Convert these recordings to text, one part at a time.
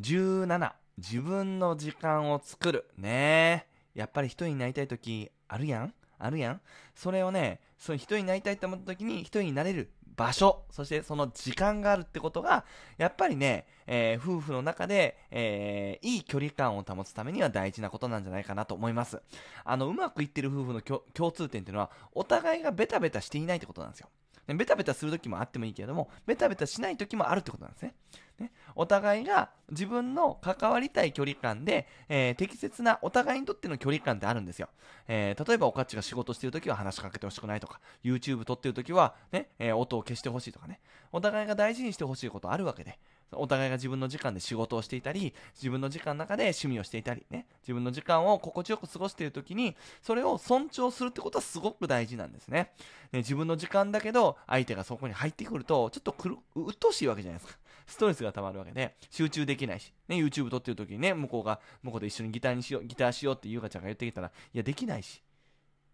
17自分の時間を作るねやっぱり一人になりたい時あるやんあるやんそれをねその一人になりたいと思った時に一人になれる場所そしてその時間があるってことがやっぱりね、えー、夫婦の中で、えー、いい距離感を保つためには大事なことなんじゃないかなと思いますあのうまくいってる夫婦の共通点っていうのはお互いがベタベタしていないってことなんですよベタベタする時もあってもいいけれどもベタベタしない時もあるってことなんですねね、お互いが自分の関わりたい距離感で、えー、適切なお互いにとっての距離感ってあるんですよ。えー、例えば、おかっちが仕事してるときは話しかけてほしくないとか、YouTube 撮ってるときはね、えー、音を消してほしいとかね、お互いが大事にしてほしいことあるわけで、お互いが自分の時間で仕事をしていたり、自分の時間の中で趣味をしていたり、ね、自分の時間を心地よく過ごしている時に、それを尊重するってことはすごく大事なんですね。ね自分の時間だけど、相手がそこに入ってくると、ちょっとうっとうしいわけじゃないですか。ストレスが溜まるわけで、集中できないし、ね、YouTube 撮ってる時にね、向こうが、向こうで一緒にギターにしよう、ギターしようって優香ちゃんが言ってきたら、いや、できないし、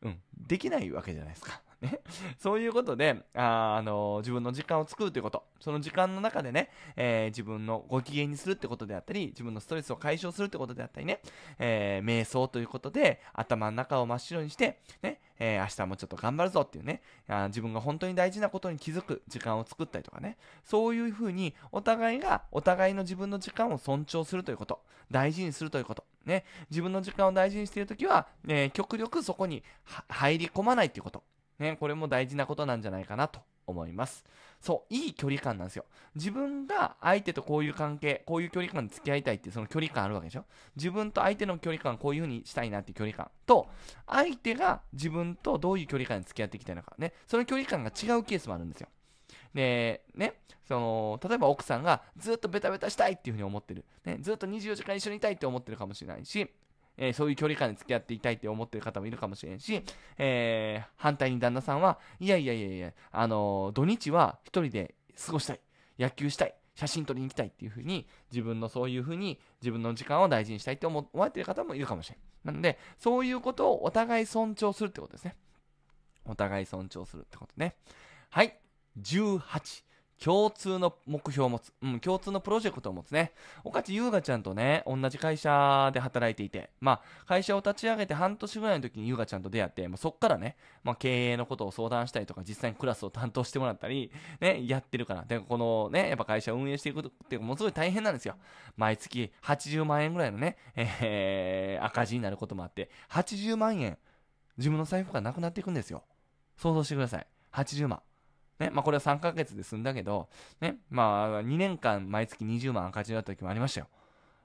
うん、できないわけじゃないですか。ね、そういうことで、あ、あのー、自分の時間を作るということ、その時間の中でね、えー、自分のご機嫌にするってことであったり、自分のストレスを解消するってことであったりね、えー、瞑想ということで、頭の中を真っ白にして、ね、え明日もちょっと頑張るぞっていうねあ、自分が本当に大事なことに気づく時間を作ったりとかね、そういうふうに、お互いが、お互いの自分の時間を尊重するということ、大事にするということ、ね、自分の時間を大事にしているときは、え極力そこに入り込まないということ。ね、これも大事なことなんじゃないかなと思います。そう、いい距離感なんですよ。自分が相手とこういう関係、こういう距離感で付き合いたいっていうその距離感あるわけでしょ自分と相手の距離感、こういう風にしたいなっていう距離感と、相手が自分とどういう距離感で付き合っていきたいのかね、その距離感が違うケースもあるんですよ。で、ね、その、例えば奥さんがずっとベタベタしたいっていう風に思ってる。ね、ずっと24時間一緒にいたいって思ってるかもしれないし、えー、そういう距離感で付き合っていたいって思ってる方もいるかもしれんし、えー、反対に旦那さんは、いやいやいやいや、あのー、土日は一人で過ごしたい。野球したい。写真撮りに行きたいっていうふうに、自分のそういうふうに、自分の時間を大事にしたいって思われてる方もいるかもしれん。なので、そういうことをお互い尊重するってことですね。お互い尊重するってことね。はい。18。共通の目標を持つ。うん、共通のプロジェクトを持つね。おかち優雅ちゃんとね、同じ会社で働いていて、まあ、会社を立ち上げて半年ぐらいの時に優雅ちゃんと出会って、まあ、そっからね、まあ、経営のことを相談したりとか、実際にクラスを担当してもらったり、ね、やってるから。で、このね、やっぱ会社を運営していくっていうものすごい大変なんですよ。毎月80万円ぐらいのね、えー、赤字になることもあって、80万円、自分の財布がなくなっていくんですよ。想像してください。80万。ね、まあこれは3ヶ月で済んだけど、ね、まあ2年間毎月20万赤字だった時もありましたよ。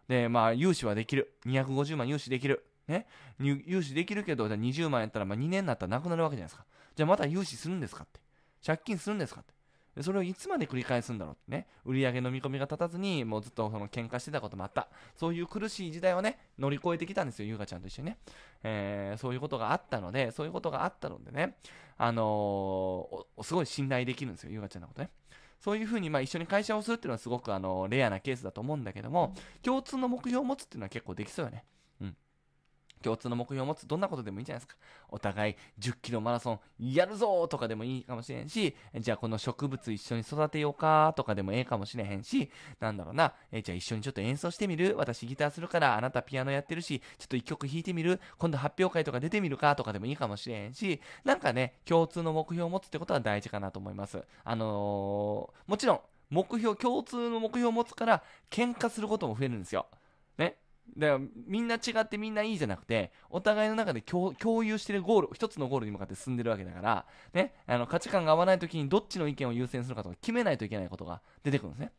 で、まあ融資はできる。250万融資できる。ね、融資できるけど、じゃ20万やったらまあ2年になったらなくなるわけじゃないですか。じゃあまた融資するんですかって。借金するんですかって。それをいつまで繰り返すんだろうってね、売り上げの見込みが立たずに、もうずっとその喧嘩してたこともあった。そういう苦しい時代をね、乗り越えてきたんですよ、優香ちゃんと一緒にね。えー、そういうことがあったので、そういうことがあったのでね、あのー、すごい信頼できるんですよ、優香ちゃんのことね。そういうふうに、まあ、一緒に会社をするっていうのはすごく、あのー、レアなケースだと思うんだけども、共通の目標を持つっていうのは結構できそうよね。共通の目標を持つ、どんなことでもいいじゃないですか。お互い10キロマラソンやるぞとかでもいいかもしれんし、じゃあこの植物一緒に育てようかとかでもええかもしれへんし、なんだろうな、えじゃあ一緒にちょっと演奏してみる私ギターするからあなたピアノやってるし、ちょっと一曲弾いてみる今度発表会とか出てみるかとかでもいいかもしれへんし、なんかね、共通の目標を持つってことは大事かなと思います。あのー、もちろん、目標、共通の目標を持つから、喧嘩することも増えるんですよ。だからみんな違ってみんないいじゃなくてお互いの中で共有してるゴール一つのゴールに向かって進んでるわけだから、ね、あの価値観が合わない時にどっちの意見を優先するかとか決めないといけないことが出てくるんですね。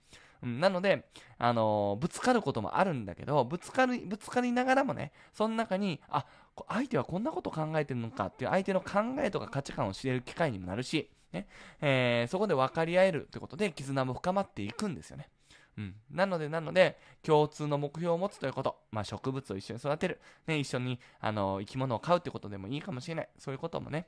うん、なので、あのー、ぶつかることもあるんだけどぶつかるぶつかりながらもねその中にあ相手はこんなこと考えてるのかっていう相手の考えとか価値観を知れる機会にもなるし、ねえー、そこで分かり合えるってことで絆も深まっていくんですよね。うん、なのでなので共通の目標を持つということ、まあ、植物を一緒に育てる、ね、一緒にあの生き物を飼うってことでもいいかもしれないそういうこともね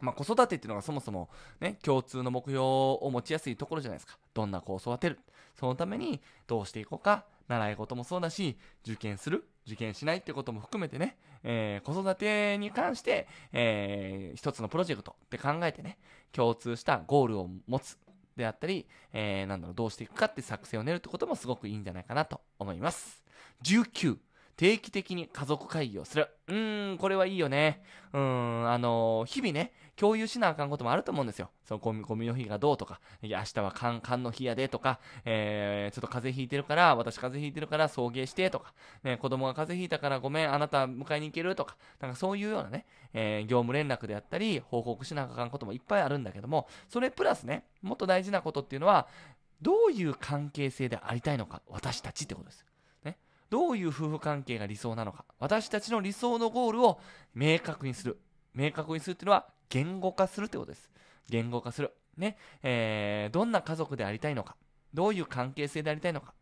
まあ、子育てっていうのがそもそもね、共通の目標を持ちやすいところじゃないですか。どんな子を育てる。そのためにどうしていこうか。習い事もそうだし、受験する、受験しないってことも含めてね、えー、子育てに関して、えー、一つのプロジェクトって考えてね、共通したゴールを持つ。であったり、えー、なんだろう、どうしていくかって作戦を練るってこともすごくいいんじゃないかなと思います。19、定期的に家族会議をする。うーん、これはいいよね。うーん、あのー、日々ね、共有しなあかんこともあると思うんですよ。そのゴミ、ゴミの日がどうとか、いや、明日はカンカンの日やでとか、えー、ちょっと風邪ひいてるから、私風邪ひいてるから送迎してとか、ね、子供が風邪ひいたからごめん、あなた迎えに行けるとか、なんかそういうようなね、えー、業務連絡であったり、報告しなあかんこともいっぱいあるんだけども、それプラスね、もっと大事なことっていうのは、どういう関係性でありたいのか、私たちってことです。ね。どういう夫婦関係が理想なのか、私たちの理想のゴールを明確にする。明確にするっていうのは言語化するってことです。言語化する。ね。えー、どんな家族でありたいのか。どういう関係性でありたいのか。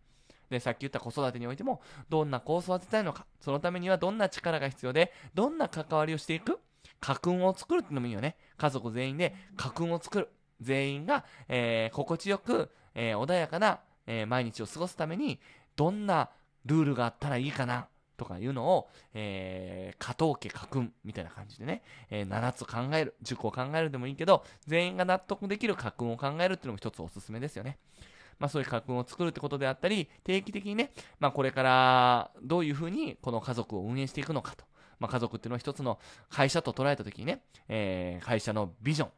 で、さっき言った子育てにおいても、どんな子を育てたいのか。そのためにはどんな力が必要で、どんな関わりをしていく家訓を作るってのもいいよね。家族全員で家訓を作る。全員が、えー、心地よく、えー、穏やかな、えー、毎日を過ごすために、どんなルールがあったらいいかな。とかいうのを、えー、加藤家家訓みたいな感じでね、えー、7つ考える、10個考えるでもいいけど、全員が納得できる家訓を考えるっていうのも一つおすすめですよね。まあそういう家訓を作るってことであったり、定期的にね、まあこれからどういうふうにこの家族を運営していくのかと。まあ家族っていうのは一つの会社と捉えたときにね、えー、会社のビジョン、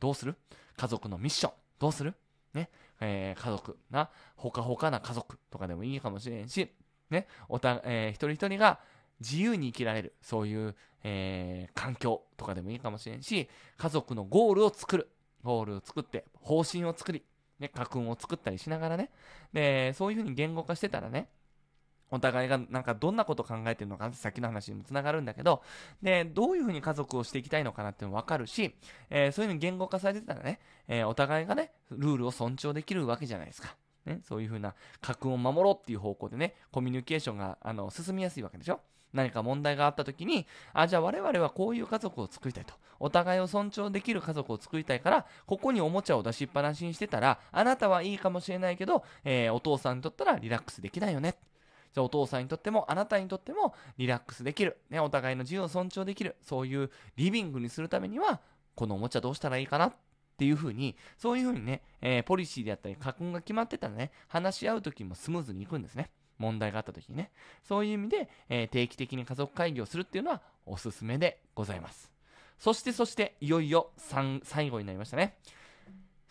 どうする家族のミッション、どうするね、えー、家族な、ほかほかな家族とかでもいいかもしれんし、ね、おた、えー、一人一人が自由に生きられる、そういう、えー、環境とかでもいいかもしれんし、家族のゴールを作る。ゴールを作って、方針を作り、ね、家訓を作ったりしながらね。で、そういうふうに言語化してたらね、お互いがなんかどんなこと考えてるのかってさっきの話にもつながるんだけど、で、どういうふうに家族をしていきたいのかなっていのわかるし、えー、そういうふうに言語化されてたらね、えー、お互いがね、ルールを尊重できるわけじゃないですか。ね、そういうふうな家訓を守ろうっていう方向でね、コミュニケーションがあの進みやすいわけでしょ何か問題があった時に、あ、じゃあ我々はこういう家族を作りたいと。お互いを尊重できる家族を作りたいから、ここにおもちゃを出しっぱなしにしてたら、あなたはいいかもしれないけど、えー、お父さんにとったらリラックスできないよね。じゃお父さんにとっても、あなたにとってもリラックスできる。ね、お互いの自由を尊重できる。そういうリビングにするためには、このおもちゃどうしたらいいかなっっていう風に、そういう風にね、えー、ポリシーであったり、家訓が決まってたらね、話し合う時もスムーズにいくんですね。問題があった時にね。そういう意味で、えー、定期的に家族会議をするっていうのはおすすめでございます。そしてそして、いよいよ3、最後になりましたね。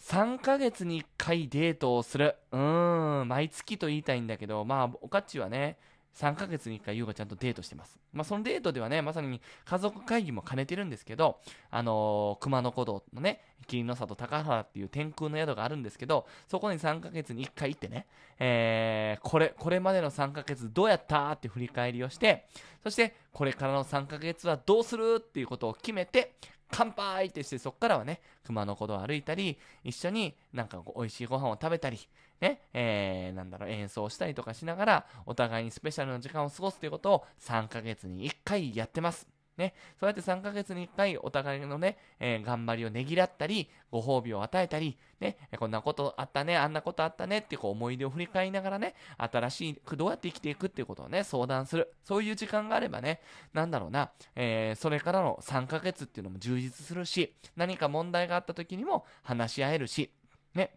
3ヶ月に1回デートをする。うーん、毎月と言いたいんだけど、まあ、おかっちはね、3ヶ月に1回優がちゃんとデートしてます。まあ、そのデートではね、まさに家族会議も兼ねてるんですけど、あのー、熊野古道のね、霧の里高原っていう天空の宿があるんですけど、そこに3ヶ月に1回行ってね、えー、これ、これまでの3ヶ月どうやったって振り返りをして、そして、これからの3ヶ月はどうするっていうことを決めて、乾杯ってして、そこからはね、熊の子を歩いたり、一緒になんか美味しいご飯を食べたり、ね、えー、なんだろう、演奏したりとかしながら、お互いにスペシャルな時間を過ごすということを3ヶ月に1回やってます。ね、そうやって3ヶ月に1回お互いのね、えー、頑張りをねぎらったり、ご褒美を与えたり、ね、こんなことあったね、あんなことあったねってこう思い出を振り返りながらね、新しくどうやって生きていくっていうことをね、相談する。そういう時間があればね、なんだろうな、えー、それからの3ヶ月っていうのも充実するし、何か問題があった時にも話し合えるし、ね、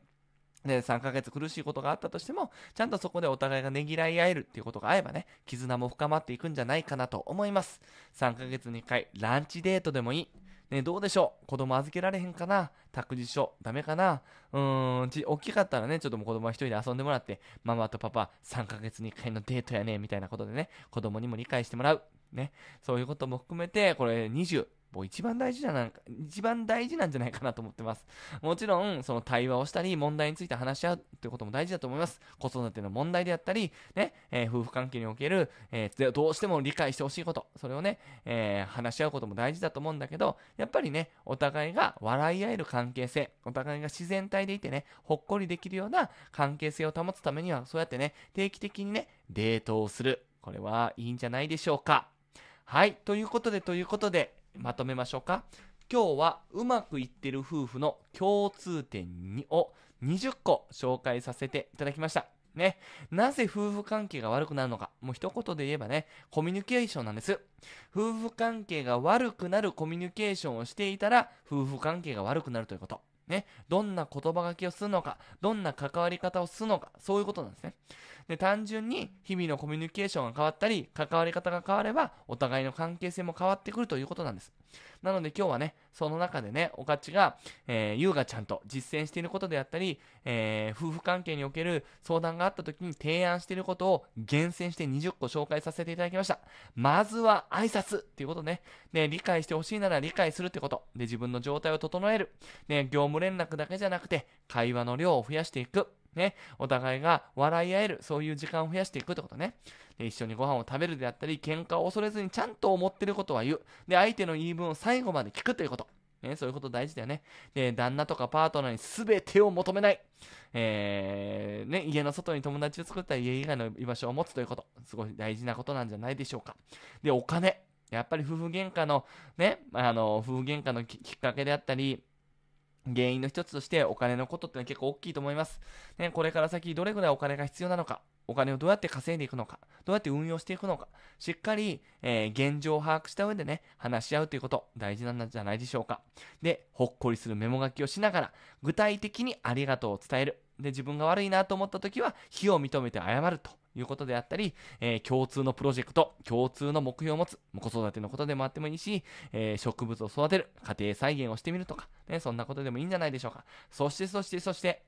で、3ヶ月苦しいことがあったとしても、ちゃんとそこでお互いがねぎらい合えるっていうことがあればね、絆も深まっていくんじゃないかなと思います。3ヶ月に1回、ランチデートでもいい。ね、どうでしょう子供預けられへんかな託児所、ダメかなうーん、ち、大きかったらね、ちょっともう子供は一人で遊んでもらって、ママとパパ、3ヶ月に1回のデートやね、みたいなことでね、子供にも理解してもらう。ね、そういうことも含めて、これ20、もう一番大事じゃなんか、一番大事なんじゃないかなと思ってます。もちろん、その対話をしたり、問題について話し合うってことも大事だと思います。子育ての問題であったり、ね、えー、夫婦関係における、えー、どうしても理解してほしいこと、それをね、えー、話し合うことも大事だと思うんだけど、やっぱりね、お互いが笑い合える関係性、お互いが自然体でいてね、ほっこりできるような関係性を保つためには、そうやってね、定期的にね、デートをする。これはいいんじゃないでしょうか。はい。ということで、ということで、まとめましょうか。今日はうまくいってる夫婦の共通点を20個紹介させていただきました。ね。なぜ夫婦関係が悪くなるのか。もう一言で言えばね、コミュニケーションなんです。夫婦関係が悪くなるコミュニケーションをしていたら、夫婦関係が悪くなるということ。ね。どんな言葉書きをするのか、どんな関わり方をするのか、そういうことなんですね。で単純に日々のコミュニケーションが変わったり関わり方が変わればお互いの関係性も変わってくるということなんですなので今日はねその中でねおかちが、えー、優雅ちゃんと実践していることであったり、えー、夫婦関係における相談があった時に提案していることを厳選して20個紹介させていただきましたまずは挨拶っていうことね理解してほしいなら理解するってことで自分の状態を整えるね、業務連絡だけじゃなくて会話の量を増やしていくね、お互いが笑い合える、そういう時間を増やしていくってことね。で一緒にご飯を食べるであったり、喧嘩を恐れずにちゃんと思ってることは言う。で、相手の言い分を最後まで聞くということ。ね、そういうこと大事だよね。で、旦那とかパートナーに全てを求めない。えー、ね、家の外に友達を作ったら家以外の居場所を持つということ。すごい大事なことなんじゃないでしょうか。で、お金。やっぱり夫婦喧嘩の、ね、あの、夫婦喧嘩のきっかけであったり、原因の一つとしてお金のことってのは結構大きいと思います。ね、これから先どれぐらいお金が必要なのか、お金をどうやって稼いでいくのか、どうやって運用していくのか、しっかり、えー、現状を把握した上でね、話し合うということ、大事なんじゃないでしょうか。で、ほっこりするメモ書きをしながら、具体的にありがとうを伝える。で、自分が悪いなと思った時は、非を認めて謝るということであったり、えー、共通のプロジェクト、共通の目標を持つ、子育てのことでもあってもいいし、えー、植物を育てる、家庭再現をしてみるとか、ね、そんなことでもいいんじゃないでしょうか。そして、そして、そして、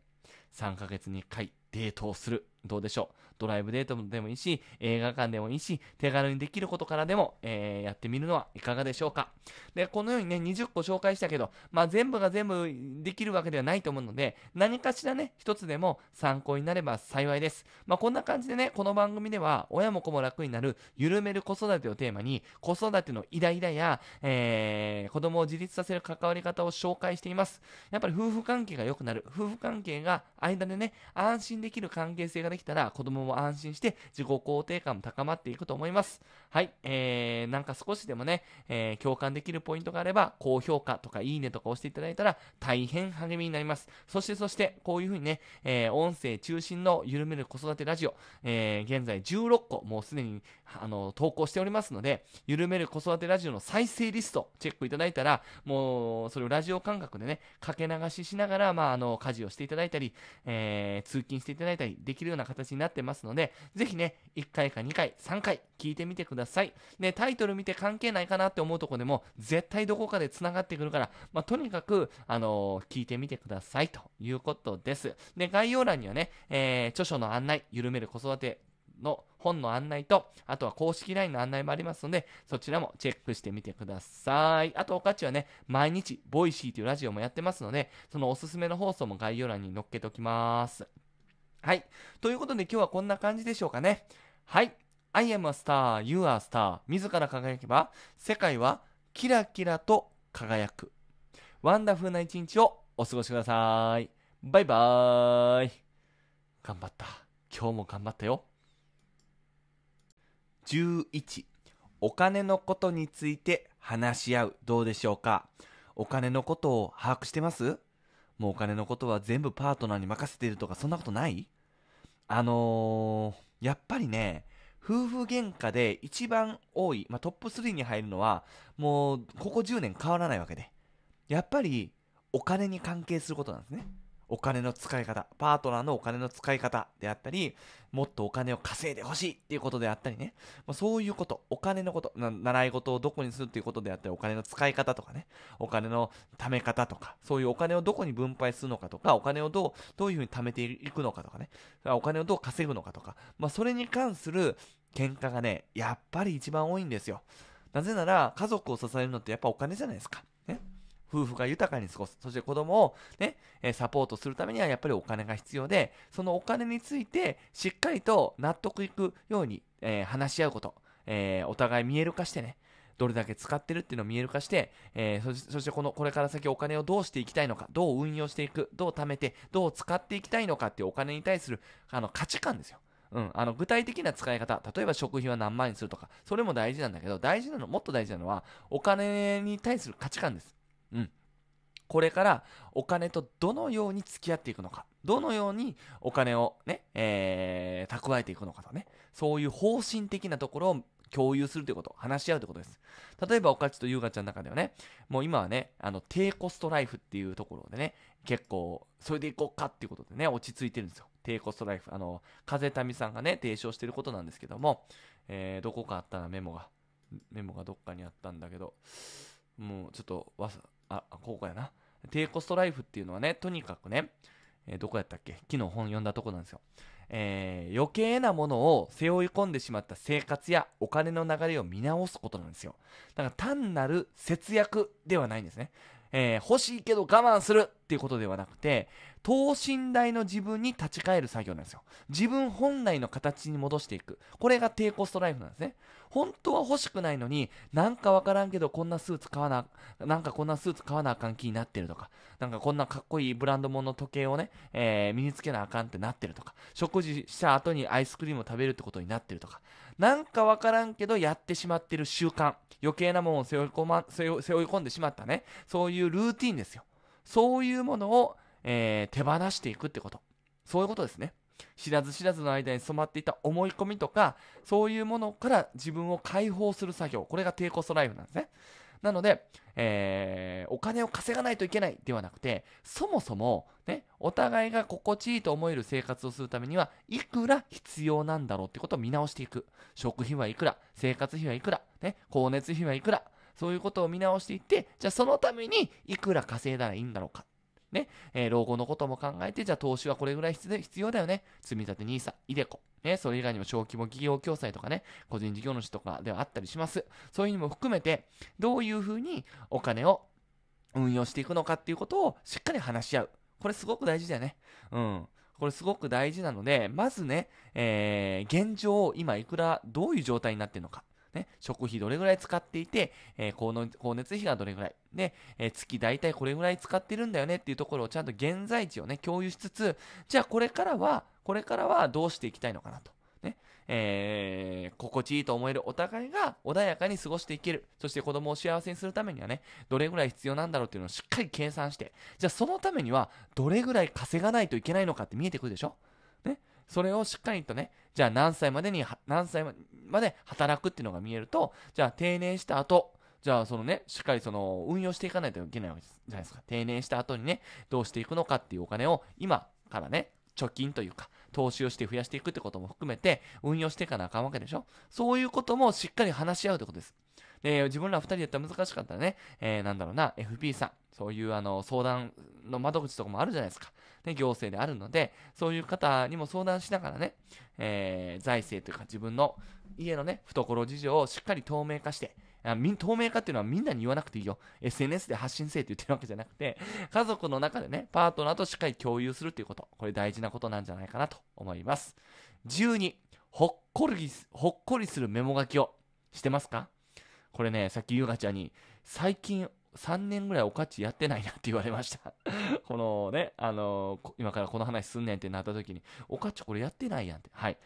3ヶ月に1回、デートをする。どうでしょう。ドライブデートでもいいし、映画館でもいいし、手軽にできることからでも、えー、やってみるのはいかがでしょうか。で、このようにね、20個紹介したけど、まあ全部が全部できるわけではないと思うので、何かしらね、一つでも参考になれば幸いです。まあこんな感じでね、この番組では、親も子も楽になる、緩める子育てをテーマに、子育てのイライラや、えー、子供を自立させる関わり方を紹介しています。やっぱり夫婦関係が良くなる、夫婦関係が間でね、安心できる関係性ができたら、子供も安心して自己肯定感も高まっていくと思います。はい。えー、なんか少しでもね、えー、共感できるポイントがあれば、高評価とかいいねとか押していただいたら、大変励みになります。そして、そして、こういうふうにね、えー、音声中心の緩める子育てラジオ、えー、現在16個、もうすでに、あの、投稿しておりますので、緩める子育てラジオの再生リスト、チェックいただいたら、もう、それをラジオ感覚でね、かけ流ししながら、まあ、あの、家事をしていただいたり、えー、通勤してしていただいたりできるような形になってますので、ぜひね、1回か2回、3回聞いてみてください。ね、タイトル見て関係ないかなって思うとこでも、絶対どこかで繋がってくるから、まあ、とにかく、あのー、聞いてみてくださいということです。で、概要欄にはね、えー、著書の案内、緩める子育ての本の案内と、あとは公式 LINE の案内もありますので、そちらもチェックしてみてください。あと、おかちはね、毎日、ボイシーというラジオもやってますので、そのおすすめの放送も概要欄に載っけておきます。はい。ということで今日はこんな感じでしょうかね。はい。I am a star, you are a star. 自ら輝けば、世界はキラキラと輝く。ワンダフルな一日をお過ごしください。バイバーイ。頑張った。今日も頑張ったよ。11お金のことについて話し合うどうでしょうかお金のことを把握してますもうお金のことは全部パートナーに任せているとか、そんなことないあのー、やっぱりね、夫婦喧嘩で一番多い、まあ、トップ3に入るのは、もう、ここ10年変わらないわけで。やっぱり、お金に関係することなんですね。お金の使い方、パートナーのお金の使い方であったり、もっとお金を稼いでほしいっていうことであったりね、まあ、そういうこと、お金のこと、習い事をどこにするっていうことであったり、お金の使い方とかね、お金の貯め方とか、そういうお金をどこに分配するのかとか、お金をどう、どういうふうに貯めていくのかとかね、お金をどう稼ぐのかとか、まあ、それに関する喧嘩がね、やっぱり一番多いんですよ。なぜなら、家族を支えるのってやっぱお金じゃないですか。夫婦が豊かに過ごす。そして子供をね、サポートするためにはやっぱりお金が必要で、そのお金についてしっかりと納得いくように、えー、話し合うこと、えー、お互い見える化してね、どれだけ使ってるっていうのを見える化して、えー、そしてこのこれから先お金をどうしていきたいのか、どう運用していく、どう貯めて、どう使っていきたいのかっていうお金に対するあの価値観ですよ。うん、あの具体的な使い方、例えば食費は何万円するとか、それも大事なんだけど、大事なの、もっと大事なのは、お金に対する価値観です。うんこれからお金とどのように付き合っていくのかどのようにお金をね、えー、蓄えていくのかとねそういう方針的なところを共有するということ話し合うということです例えばおかちと優雅ちゃんの中ではねもう今はねあの低コストライフっていうところでね結構それでいこうかっていうことでね落ち着いてるんですよ低コストライフあの風谷さんがね提唱してることなんですけども、えー、どこかあったらメモがメモがどっかにあったんだけどもうちょっとわさあ、ここやな。低コストライフっていうのはね、とにかくね、えー、どこやったっけ昨日本読んだとこなんですよ。えー、余計なものを背負い込んでしまった生活やお金の流れを見直すことなんですよ。だから単なる節約ではないんですね。えー、欲しいけど我慢するっていうことではなくて、等身大の自分に立ち返る作業なんですよ。自分本来の形に戻していく。これが低コストライフなんですね。本当は欲しくないのに、なんかわからんけどこんなスーツ買わな、なんかこんなスーツ買わなあかん気になってるとか、なんかこんなかっこいいブランド物の時計をね、えー、身につけなあかんってなってるとか、食事した後にアイスクリームを食べるってことになってるとか、なんかわからんけどやってしまってる習慣、余計なものを背負い込ま、背負い込んでしまったね、そういうルーティンですよ。そういうものをえー、手放していくってこと。そういうことですね。知らず知らずの間に染まっていた思い込みとか、そういうものから自分を解放する作業。これが低コストライフなんですね。なので、えー、お金を稼がないといけないではなくて、そもそも、ね、お互いが心地いいと思える生活をするためには、いくら必要なんだろうってことを見直していく。食費はいくら、生活費はいくら、ね、光熱費はいくら、そういうことを見直していって、じゃあそのためにいくら稼いだらいいんだろうか。ね、えー、老後のことも考えて、じゃあ投資はこれぐらい必要だよね。積み立て NISA、イデコ、ね、それ以外にも小規模企業共済とかね、個人事業主とかではあったりします。そういうのも含めて、どういうふうにお金を運用していくのかっていうことをしっかり話し合う。これすごく大事だよね。うん。これすごく大事なので、まずね、えー、現状、今いくら、どういう状態になってるのか。ね、食費どれぐらい使っていて、えー、光熱費がどれぐらい、ね、えー、月大体これぐらい使ってるんだよねっていうところをちゃんと現在地をね、共有しつつ、じゃあこれからは、これからはどうしていきたいのかなと。ね、えー、心地いいと思えるお互いが穏やかに過ごしていける。そして子供を幸せにするためにはね、どれぐらい必要なんだろうっていうのをしっかり計算して、じゃあそのためにはどれぐらい稼がないといけないのかって見えてくるでしょね。それをしっかりとね、じゃあ何歳までに、何歳まで働くっていうのが見えると、じゃあ定年した後、じゃあそのね、しっかりその運用していかないといけないわけじゃないですか。定年した後にね、どうしていくのかっていうお金を今からね、貯金というか、投資をして増やしていくってことも含めて、運用していかなあかんわけでしょそういうこともしっかり話し合うってことです。で、自分ら2人やったら難しかったらね、えー、なんだろうな、FP さん。そういうあの相談の窓口とかもあるじゃないですか。ね、行政であるので、そういう方にも相談しながらね、えー、財政というか自分の家のね、懐事情をしっかり透明化して、透明化っていうのはみんなに言わなくていいよ。SNS で発信せえって言ってるわけじゃなくて、家族の中でね、パートナーとしっかり共有するっていうこと。これ大事なことなんじゃないかなと思います。12、ほっこり、ほっこりするメモ書きをしてますかこれね、さっき優香ちゃんに、最近3年ぐらいおかちやってないなって言われました このね、あのー、今からこの話すんねんってなった時に、おかっちこれやってないやんって。はい。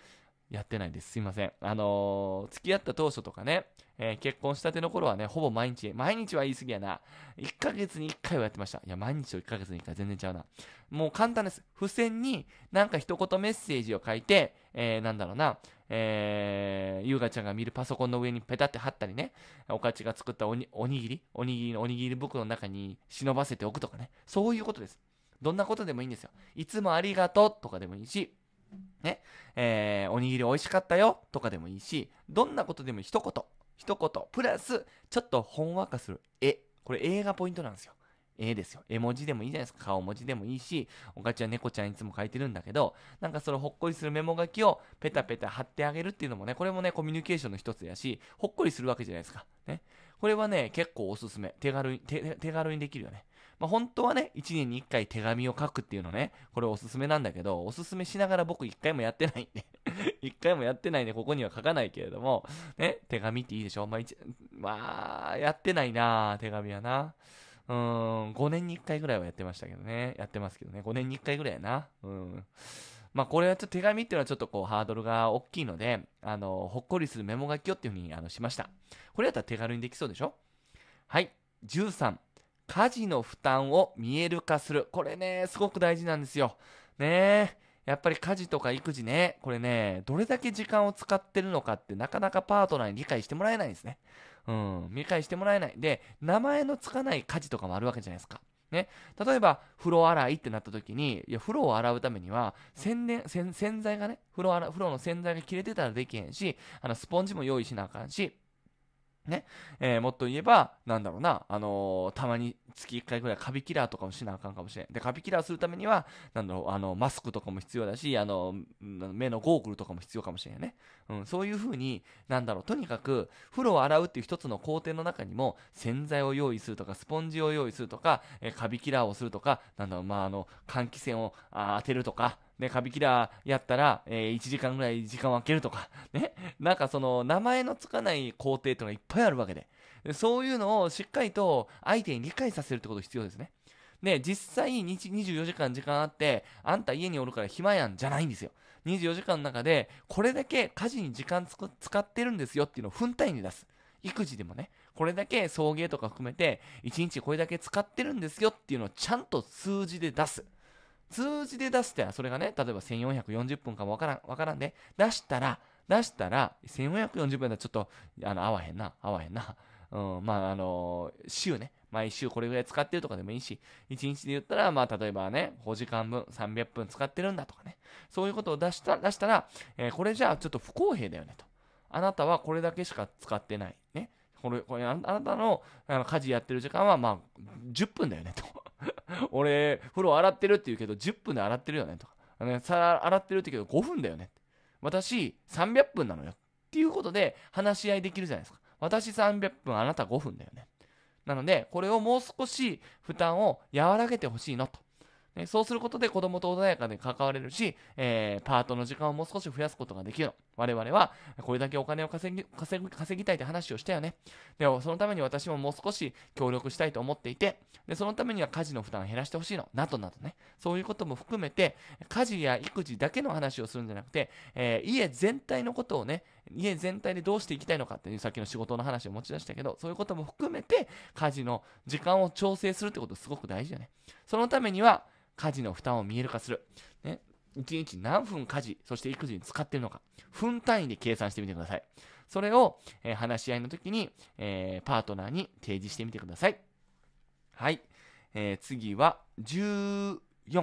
やってないです。すいません。あのー、付き合った当初とかね、えー、結婚したての頃はね、ほぼ毎日、毎日は言い過ぎやな。1ヶ月に1回はやってました。いや、毎日を1ヶ月に1回全然ちゃうな。もう簡単です。付箋になんか一言メッセージを書いて、えー、なんだろうな、えー、ゆうがちゃんが見るパソコンの上にペタって貼ったりね、おかちが作ったおにおにぎり、おにぎりのおにぎり袋の中に忍ばせておくとかね、そういうことです。どんなことでもいいんですよ。いつもありがとうとかでもいいし、ね、えー、おにぎり美味しかったよとかでもいいし、どんなことでも一言、一言、プラス、ちょっとほんわかする絵。これ絵がポイントなんですよ。絵ですよ。絵文字でもいいじゃないですか。顔文字でもいいし、おかちは猫ちゃんいつも書いてるんだけど、なんかそのほっこりするメモ書きをペタペタ貼ってあげるっていうのもね、これもね、コミュニケーションの一つやし、ほっこりするわけじゃないですか。ね。これはね、結構おすすめ。手軽に、手軽にできるよね。まあ、本当はね、1年に1回手紙を書くっていうのね、これおすすめなんだけど、おすすめしながら僕1回もやってないんで1 回もやってないんで、ここには書かないけれども、ね、手紙っていいでしょまあ、まあ、やってないな手紙はな。うん、5年に1回ぐらいはやってましたけどね。やってますけどね。5年に1回ぐらいやな。うん。まあ、これはちょっと手紙っていうのはちょっとこうハードルが大きいので、あの、ほっこりするメモ書きをっていうふうにあのしました。これやったら手軽にできそうでしょはい。13。家事の負担を見える化する。これね、すごく大事なんですよ。ねやっぱり家事とか育児ね、これね、どれだけ時間を使ってるのかってなかなかパートナーに理解してもらえないんですね。うん、理解してもらえない。で、名前のつかない家事とかもあるわけじゃないですか。ね、例えば、風呂洗いってなった時に、いや、風呂を洗うためには、洗練、洗剤がね、風呂洗、風呂の洗剤が切れてたらできへんし、あの、スポンジも用意しなあかんし、ねえー、もっと言えば、なんだろうな、あのー、たまに月1回ぐらいカビキラーとかもしなあかんかもしれん。で、カビキラーするためには、なんだろう、あのマスクとかも必要だし、あの目のゴーグルとかも必要かもしれんね。うん、そういうふうに、なんだろう、とにかく、風呂を洗うっていう一つの工程の中にも、洗剤を用意するとか、スポンジを用意するとか、えー、カビキラーをするとか、なんだろう、まあ、あの、換気扇を当てるとか、カビキラーやったら、えー、1時間ぐらい時間を空けるとか、ね。なんかその、名前のつかない工程とかいうのがいっぱいあるわけで。でそういうのをしっかりと相手に理解させるってことが必要ですね。で、実際に24時間時間あって、あんた家におるから暇やんじゃないんですよ。24時間の中で、これだけ家事に時間使ってるんですよっていうのを分単位出す。育児でもね、これだけ送迎とか含めて、1日これだけ使ってるんですよっていうのをちゃんと数字で出す。数字で出しって、それがね、例えば1440分かもわからん、わからんで、ね、出したら、出したら、1440分だちょっと、あの、合わへんな、合わへんな。うん、まあ、あのー、週ね、毎週これぐらい使ってるとかでもいいし、1日で言ったら、まあ、例えばね、5時間分300分使ってるんだとかね、そういうことを出した、出したら、えー、これじゃあちょっと不公平だよねと。あなたはこれだけしか使ってない。ね。これ、これあなたのあの家事やってる時間は、まあ、10分だよねと。俺、風呂洗ってるって言うけど、10分で洗ってるよねとか、ね洗ってるって言うけど、5分だよね。私、300分なのよ。っていうことで、話し合いできるじゃないですか。私300分、あなた5分だよね。なので、これをもう少し負担を和らげてほしいなと。ね、そうすることで子供と穏やかに関われるし、えー、パートの時間をもう少し増やすことができるの。我々はこれだけお金を稼ぎ稼ぎ稼ぎたいって話をしたよね。でもそのために私ももう少し協力したいと思っていて、でそのためには家事の負担を減らしてほしいの、などなどね、そういうことも含めて、家事や育児だけの話をするんじゃなくて、えー、家全体のことをね、家全体でどうしていきたいのかっていうさっきの仕事の話を持ち出したけど、そういうことも含めて家事の時間を調整するってことすごく大事だね。そのためには家事の負担を見える化する。1日何分家事、そして育児に使ってるのか、分単位で計算してみてください。それを、えー、話し合いの時に、えー、パートナーに提示してみてください。はい。えー、次は14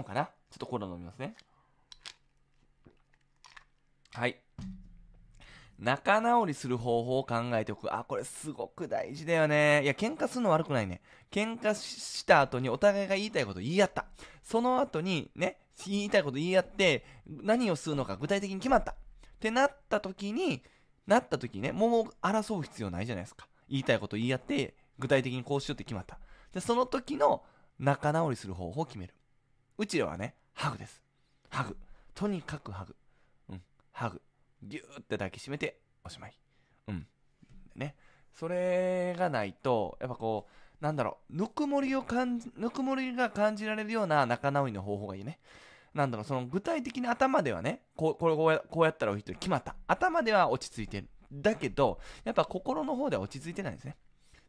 かな。ちょっとコロナ飲みますね。はい。仲直りする方法を考えておく。あ、これすごく大事だよね。いや、喧嘩するの悪くないね。喧嘩した後にお互いが言いたいこと言い合った。その後にね、言いたいこと言い合って何をするのか具体的に決まったってなった時になった時ねもう争う必要ないじゃないですか言いたいこと言い合って具体的にこうしようって決まったでその時の仲直りする方法を決めるうちらはねハグですハグとにかくハグうんハグギューって抱きしめておしまいうんねそれがないとやっぱこうなんだろう、ぬくもりを感じ、ぬくもりが感じられるような仲直りの方法がいいね。なんだろう、その具体的に頭ではね、こう、これこうやこうやったらお一人決まった。頭では落ち着いてる。だけど、やっぱ心の方では落ち着いてないんですね。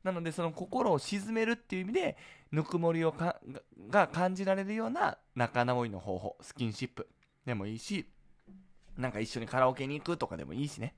なので、その心を沈めるっていう意味で、ぬくもりをかが感じられるような仲直りの方法、スキンシップでもいいし、なんか一緒にカラオケに行くとかでもいいしね。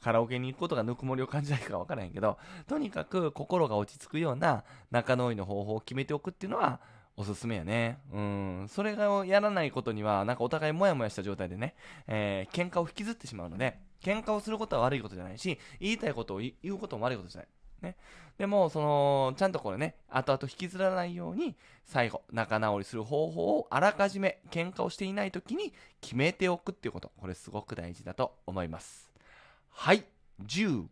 カラオケに行くことがぬくもりを感じないかわからへんけど、とにかく心が落ち着くような仲直りの方法を決めておくっていうのは、おすすめやね。うん。それをやらないことには、なんかお互いモヤモヤした状態でね、えー、喧嘩を引きずってしまうので、喧嘩をすることは悪いことじゃないし、言いたいことを言うことも悪いことじゃない。ね。でも、その、ちゃんとこれね、後々引きずらないように、最後、仲直りする方法をあらかじめ、喧嘩をしていない時に決めておくっていうこと。これすごく大事だと思います。はい。15。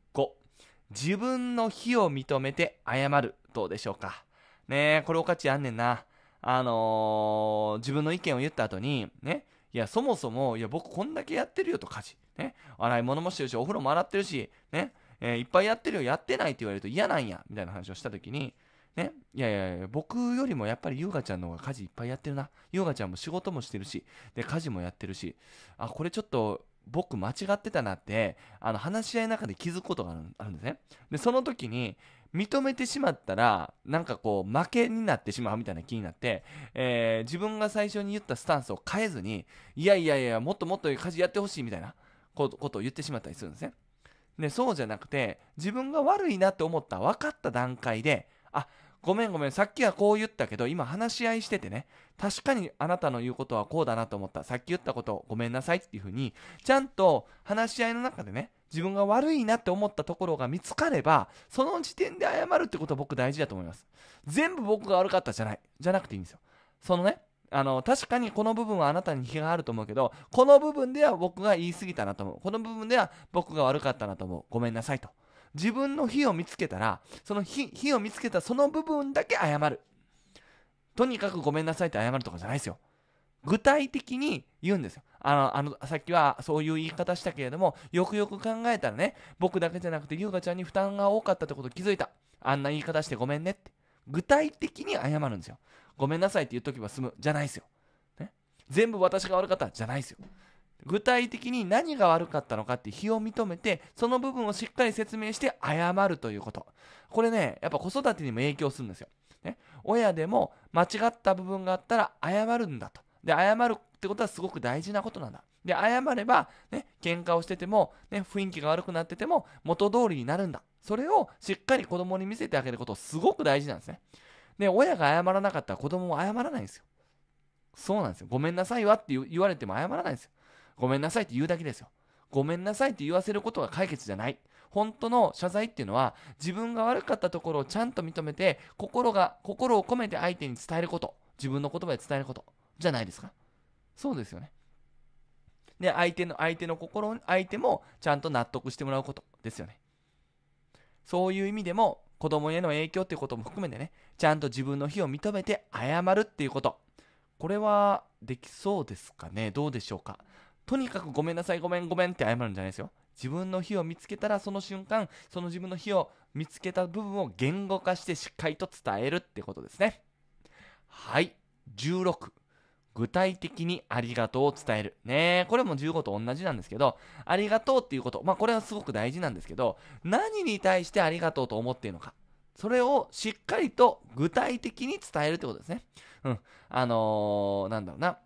自分の非を認めて謝る。どうでしょうか。ねえ、これおかちあんねんな。あのー、自分の意見を言った後に、ね、いや、そもそも、いや、僕こんだけやってるよと家事。ね、洗い物もしてるし、お風呂も洗ってるし、ね、えー、いっぱいやってるよ、やってないって言われると嫌なんや、みたいな話をしたときに、ね、いやいやいや、僕よりもやっぱり優雅ちゃんの方が家事いっぱいやってるな。優雅ちゃんも仕事もしてるし、で、家事もやってるし、あ、これちょっと、僕間違ってたなって、あの、話し合いの中で気づくことがあるんですね。で、その時に、認めてしまったら、なんかこう、負けになってしまうみたいな気になって、えー、自分が最初に言ったスタンスを変えずに、いやいやいや、もっともっと家事やってほしいみたいなことを言ってしまったりするんですね。で、そうじゃなくて、自分が悪いなって思った分かった段階で、あ、ごめんごめん、さっきはこう言ったけど、今話し合いしててね、確かにあなたの言うことはこうだなと思った、さっき言ったこと、ごめんなさいっていうふうに、ちゃんと話し合いの中でね、自分が悪いなって思ったところが見つかれば、その時点で謝るってことは僕大事だと思います。全部僕が悪かったじゃない。じゃなくていいんですよ。そのね、あの、確かにこの部分はあなたに非があると思うけど、この部分では僕が言い過ぎたなと思う。この部分では僕が悪かったなと思う。ごめんなさいと。自分の非を見つけたら、その非非を見つけたその部分だけ謝る。とにかくごめんなさいって謝るとかじゃないですよ。具体的に言うんですよ。あの、あの、さっきはそういう言い方したけれども、よくよく考えたらね、僕だけじゃなくて優香ちゃんに負担が多かったってこと気づいた。あんな言い方してごめんねって。具体的に謝るんですよ。ごめんなさいって言っとけば済む。じゃないですよ。ね、全部私が悪かったじゃないですよ。具体的に何が悪かったのかって非を認めて、その部分をしっかり説明して謝るということ。これね、やっぱ子育てにも影響するんですよ。ね、親でも間違った部分があったら謝るんだと。で、謝るってことはすごく大事なことなんだ。で、謝れば、ね、喧嘩をしてても、ね、雰囲気が悪くなってても、元通りになるんだ。それをしっかり子供に見せてあげること、すごく大事なんですね。で、親が謝らなかったら子供も謝らないんですよ。そうなんですよ。ごめんなさいわって言われても謝らないんですよ。ごめんなさいって言うだけですよ。ごめんなさいって言わせることが解決じゃない。本当の謝罪っていうのは自分が悪かったところをちゃんと認めて心が心を込めて相手に伝えること自分の言葉で伝えることじゃないですか。そうですよね。で、相手の、相手の心、相手もちゃんと納得してもらうことですよね。そういう意味でも、子供への影響っていうことも含めてね、ちゃんと自分の非を認めて謝るっていうこと。これはできそうですかねどうでしょうかとにかくごめんなさい、ごめん、ごめんって謝るんじゃないですよ。自分の非を見つけたら、その瞬間、その自分の非を見つけた部分を言語化してしっかりと伝えるってことですね。はい。16。具体的にありがとうを伝える。ねこれも15と同じなんですけど、ありがとうっていうこと、まあこれはすごく大事なんですけど、何に対してありがとうと思っているのか。それをしっかりと具体的に伝えるってことですね。うん。あのー、なんだろうな。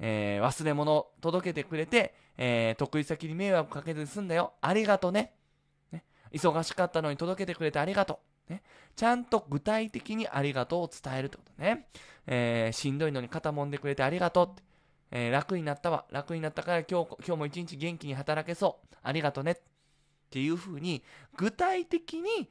えー、忘れ物届けてくれて、えー、得意先に迷惑かけずに済んだよ。ありがとね。ね。忙しかったのに届けてくれてありがとう。ね。ちゃんと具体的にありがとうを伝えるってことね。えー、しんどいのに肩もんでくれてありがとうって。えー、楽になったわ。楽になったから今日、今日も一日元気に働けそう。ありがとね。っていうふうに、具体的に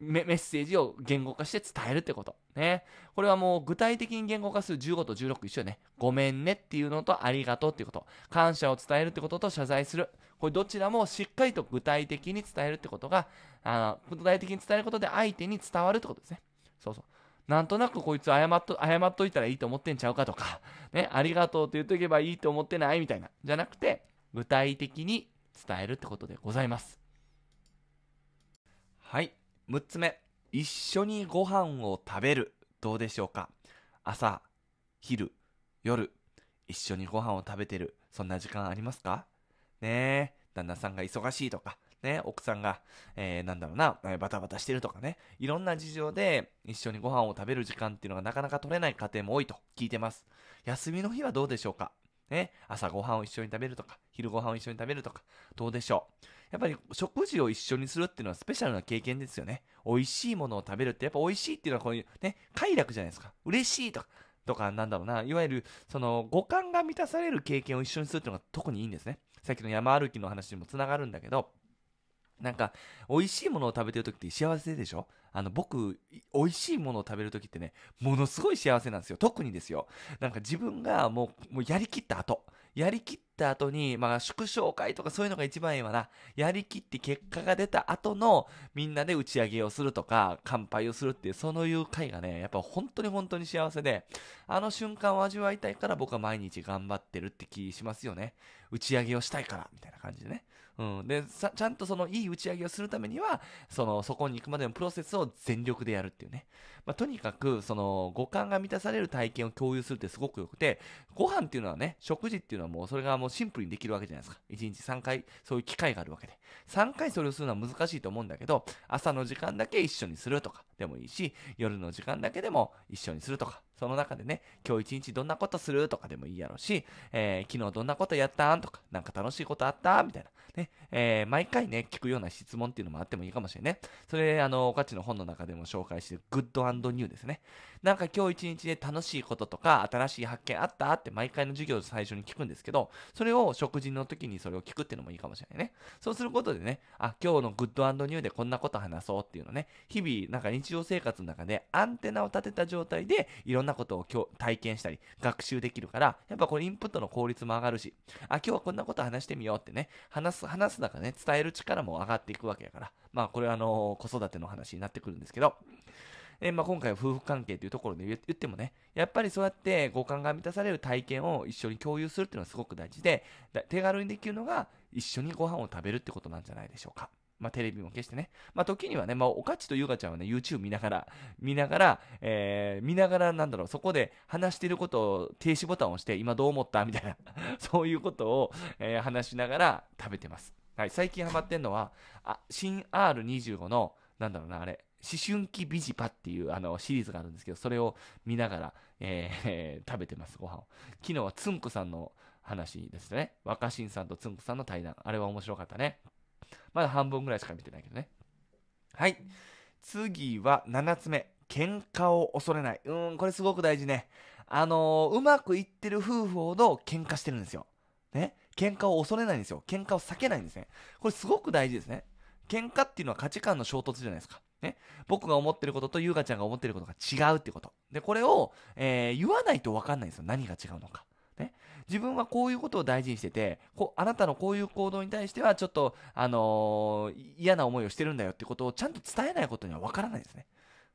メッセージを言語化して伝えるってこと。ね。これはもう具体的に言語化する15と16一緒ね。ごめんねっていうのとありがとうっていうこと。感謝を伝えるってことと謝罪する。これどちらもしっかりと具体的に伝えるってことが、あの、具体的に伝えることで相手に伝わるってことですね。そうそう。なんとなくこいつ謝っと、謝っといたらいいと思ってんちゃうかとか、ね、ありがとうって言っとけばいいと思ってないみたいな、じゃなくて、具体的に伝えるってことでございます。はい、6つ目。一緒にご飯を食べる。どうでしょうか朝、昼、夜、一緒にご飯を食べてる。そんな時間ありますかねえ、旦那さんが忙しいとか、ね、奥さんが、えー、なんだろうな、バタバタしてるとかね、いろんな事情で一緒にご飯を食べる時間っていうのがなかなか取れない家庭も多いと聞いてます。休みの日はどうでしょうかね、朝ご飯を一緒に食べるとか、昼ご飯を一緒に食べるとか、どうでしょう。やっぱり食事を一緒にするっていうのはスペシャルな経験ですよね。美味しいものを食べるって、やっぱ美味しいっていうのはこういうね、快楽じゃないですか。嬉しいとか、とかなんだろうな、いわゆるその五感が満たされる経験を一緒にするっていうのが特にいいんですね。さっきの山歩きの話にもつながるんだけど、なんか、美味しいものを食べてる時って幸せでしょあの、僕、美味しいものを食べる時ってね、ものすごい幸せなんですよ。特にですよ。なんか自分がもう、もうやりきった後。やりきった後に、まあ、祝勝会とかそういうのが一番いいわな。やりきって結果が出た後の、みんなで打ち上げをするとか、乾杯をするっていう、そういう会がね、やっぱ本当に本当に幸せで、あの瞬間を味わいたいから僕は毎日頑張ってるって気しますよね。打ち上げをしたいから、みたいな感じでね。うん、でさちゃんとそのいい打ち上げをするためにはそのそこに行くまでのプロセスを全力でやるっていうね、まあ、とにかくその五感が満たされる体験を共有するってすごくよくてご飯っていうのはね食事っていうのはもうそれがもうシンプルにできるわけじゃないですか1日3回そういう機会があるわけで3回それをするのは難しいと思うんだけど朝の時間だけ一緒にするとかでもいいし夜の時間だけでも一緒にするとかその中でね、今日一日どんなことするとかでもいいやろうし、えー、昨日どんなことやったんとか、なんか楽しいことあったみたいな。ね、えー、毎回ね、聞くような質問っていうのもあってもいいかもしれないね。それ、あの、おかちの本の中でも紹介してる、グッドニューですね。なんか今日一日で楽しいこととか、新しい発見あったって毎回の授業で最初に聞くんですけど、それを食事の時にそれを聞くっていうのもいいかもしれないね。そうすることでね、あ、今日のグッドニューでこんなこと話そうっていうのね、日々、なんか日常生活の中でアンテナを立てた状態で、いろんなことを今日体験したり、学習できるから、やっぱこれインプットの効率も上がるし、あ、今日はこんなこと話してみようってね、話す、話す中ね、伝える力も上がっていくわけやから、まあこれはあのー、子育ての話になってくるんですけど、えー、まあ、今回は夫婦関係というところで言ってもね、やっぱりそうやって五感が満たされる体験を一緒に共有するっていうのはすごく大事で、手軽にできるのが一緒にご飯を食べるってことなんじゃないでしょうか。まあ、テレビも消してね。まあ、時にはね、まあ、おかちとゆうかちゃんはね、YouTube 見ながら、見ながら、えー、見ながら、なんだろう、そこで話していることを停止ボタンを押して、今どう思ったみたいな そういうことを、えー、話しながら食べてます。はい、最近ハマってんのは、あ、新 R25 の、なんだろうな、あれ、思春期ビジパっていうあのシリーズがあるんですけど、それを見ながら、えー、食べてます、ご飯を。昨日はつんくさんの話ですね。若新さんとつんくさんの対談。あれは面白かったね。まだ半分ぐらいしか見てないけどね。はい。次は7つ目。喧嘩を恐れない。うん、これすごく大事ね。あのー、うまくいってる夫婦ほど喧嘩してるんですよ。ね。喧嘩を恐れないんですよ。喧嘩を避けないんですね。これすごく大事ですね。喧嘩っていうのは価値観の衝突じゃないですか。ね、僕が思ってることと優香ちゃんが思ってることが違うってこと。で、これを、えー、言わないと分かんないんですよ。何が違うのか。ね、自分はこういうことを大事にしててこあなたのこういう行動に対してはちょっと、あのー、嫌な思いをしてるんだよってことをちゃんと伝えないことには分からないですね。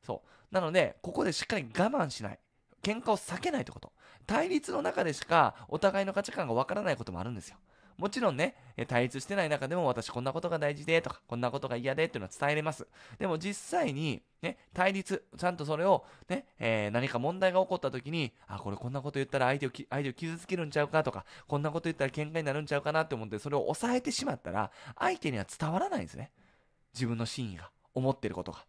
そうなのでここでしっかり我慢しない喧嘩を避けないってこと対立の中でしかお互いの価値観が分からないこともあるんですよ。もちろんね、対立してない中でも私こんなことが大事でとか、こんなことが嫌でっていうのは伝えれます。でも実際に、ね、対立、ちゃんとそれをね、えー、何か問題が起こった時に、あ、これこんなこと言ったら相手を相手を傷つけるんちゃうかとか、こんなこと言ったら喧嘩になるんちゃうかなって思って、それを抑えてしまったら、相手には伝わらないんですね。自分の真意が、思ってることが。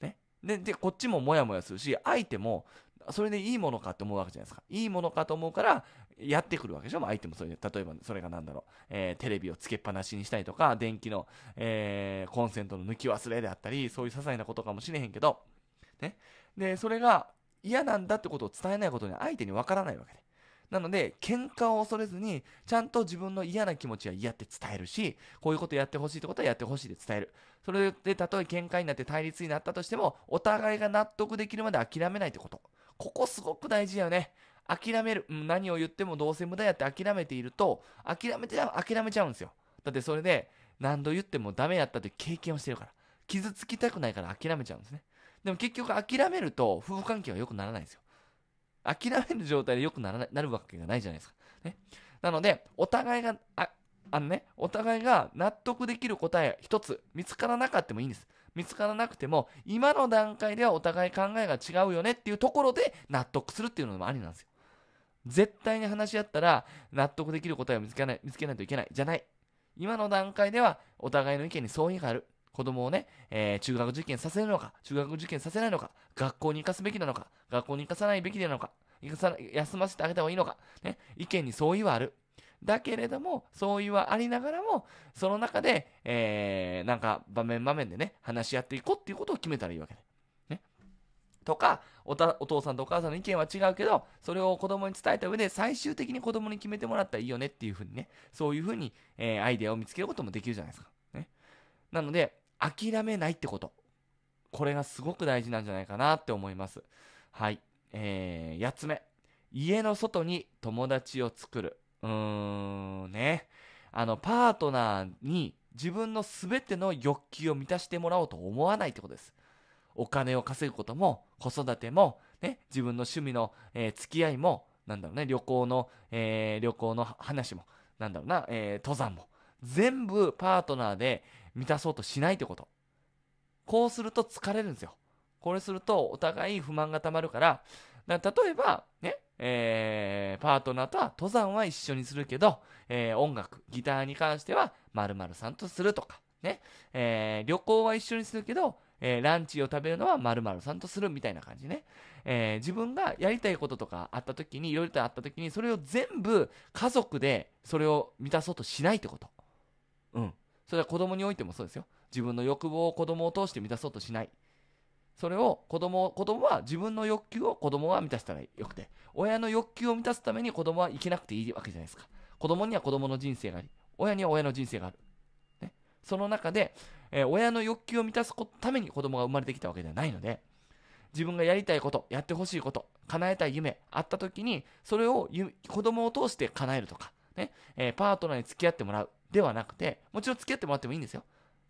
ね。で、でこっちもモヤモヤするし、相手も、それでいいものかって思うわけじゃないですか。いいものかと思うから、やってくるわけでしょ、相手もそういう、例えばそれが何だろう、えー、テレビをつけっぱなしにしたりとか電気の、えー、コンセントの抜き忘れであったりそういう些細なことかもしれへんけど、ね、でそれが嫌なんだってことを伝えないことに相手にわからないわけで。なので、喧嘩を恐れずに、ちゃんと自分の嫌な気持ちは嫌って伝えるし、こういうことやってほしいってことはやってほしいで伝える。それで、たとえ喧嘩になって対立になったとしても、お互いが納得できるまで諦めないってこと。ここすごく大事だよね。諦める、何を言ってもどうせ無駄やって諦めていると、諦めて、諦めちゃうんですよ。だってそれで、何度言ってもダメやったという経験をしてるから。傷つきたくないから諦めちゃうんですね。でも結局諦めると、夫婦関係は良くならないんですよ。諦める状態で良くならない、なるわけがないじゃないですか。ね。なので、お互いが、あ、あのね、お互いが納得できる答え一つ、見つからなかったもいいんです。見つからなくても、今の段階ではお互い考えが違うよねっていうところで納得するっていうのもありなんですよ。絶対に話し合ったら納得できる答えを見つけない見つけないといけない。じゃない。今の段階ではお互いの意見に相違がある。子供をね、えー、中学受験させるのか、中学受験させないのか、学校に行かすべきなのか、学校に行かさないべきなのか、行かさ休ませてあげた方がいいのか、ね、意見に相違はある。だけれども、相違はありながらも、その中で、えー、なんか場面場面でね、話し合っていこうっていうことを決めたらいいわけで、ね。とかお父さんとお母さんの意見は違うけどそれを子供に伝えた上で最終的に子供に決めてもらったらいいよねっていうふうにねそういうふうに、えー、アイデアを見つけることもできるじゃないですか、ね、なので諦めないってことこれがすごく大事なんじゃないかなって思いますはいえー、8つ目家の外に友達を作るうーんねあのパートナーに自分の全ての欲求を満たしてもらおうと思わないってことですお金を稼ぐことも、子育ても、ね、自分の趣味の、えー、付き合いも、なんだろうね、旅行の、えー、旅行の話も、なんだろうな、えー、登山も、全部パートナーで満たそうとしないってこと。こうすると疲れるんですよ。これするとお互い不満がたまるから、だから例えば、ね、えー、パートナーとは登山は一緒にするけど、えー、音楽、ギターに関しては〇〇さんとするとか、ね、えー、旅行は一緒にするけど、えー、ランチを食べるのは〇〇さんとするみたいな感じね。えー、自分がやりたいこととかあった時に、いろいろとあった時に、それを全部家族でそれを満たそうとしないってこと。うん。それは子供においてもそうですよ。自分の欲望を子供を通して満たそうとしない。それを子供子供は自分の欲求を子供は満たしたらよくて、親の欲求を満たすために子供は生きなくていいわけじゃないですか。子供には子供の人生があり、親には親の人生がある。ね、その中で、えー、親の欲求を満たすために子供が生まれてきたわけではないので、自分がやりたいこと、やってほしいこと、叶えたい夢、あった時に、それを子供を通して叶えるとか、ね、えー、パートナーに付き合ってもらうではなくて、もちろん付き合ってもらってもいいんですよ。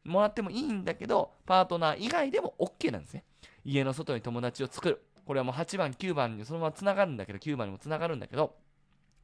もらってもいいんだけど、パートナー以外でも OK なんですね。家の外に友達を作る。これはもう8番、9番にそのまま繋がるんだけど、9番にも繋がるんだけど、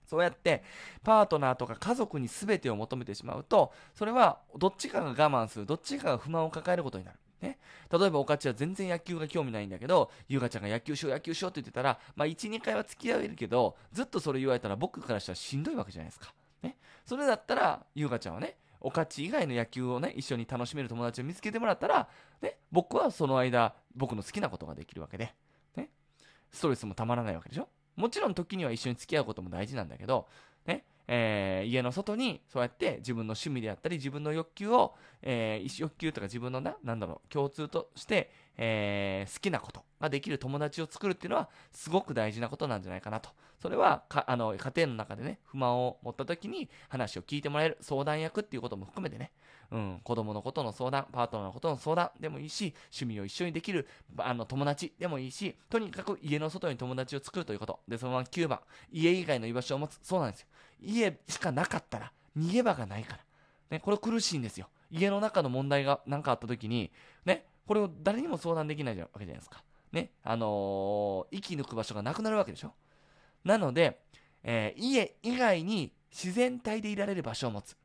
そうやってパートナーとか家族に全てを求めてしまうと、それはどっちかが我慢する、どっちかが不満を抱えることになる。ね、例えば、おかちは全然野球が興味ないんだけど、優香ちゃんが野球しよう、野球しようって言ってたら、まあ、1、2回は付き合えるけど、ずっとそれ言われたら僕からしたらしんどいわけじゃないですか。ね、それだったら、優香ちゃんはね、おかち以外の野球をね、一緒に楽しめる友達を見つけてもらったら、ね、僕はその間、僕の好きなことができるわけで、ね、ストレスもたまらないわけでしょ。もちろん時には一緒に付き合うことも大事なんだけど、ね、えー、家の外にそうやって自分の趣味であったり自分の欲求を、えー、欲求とか自分のななんだろう共通として、えー、好きなことができる友達を作るっていうのはすごく大事なことなんじゃないかなとそれはかあの家庭の中でね不満を持った時に話を聞いてもらえる相談役っていうことも含めてね、うん、子供のことの相談パートナーのことの相談でもいいし趣味を一緒にできるあの友達でもいいしとにかく家の外に友達を作るということでそのまま9番家以外の居場所を持つそうなんですよ家しかなかったら、逃げ場がないから。ね、これ苦しいんですよ。家の中の問題が何かあった時に、ね、これを誰にも相談できないわけじゃないですか。ね、あのー、息抜く場所がなくなるわけでしょ。なので、えー、家以外に自然体でいられる場所を持つ。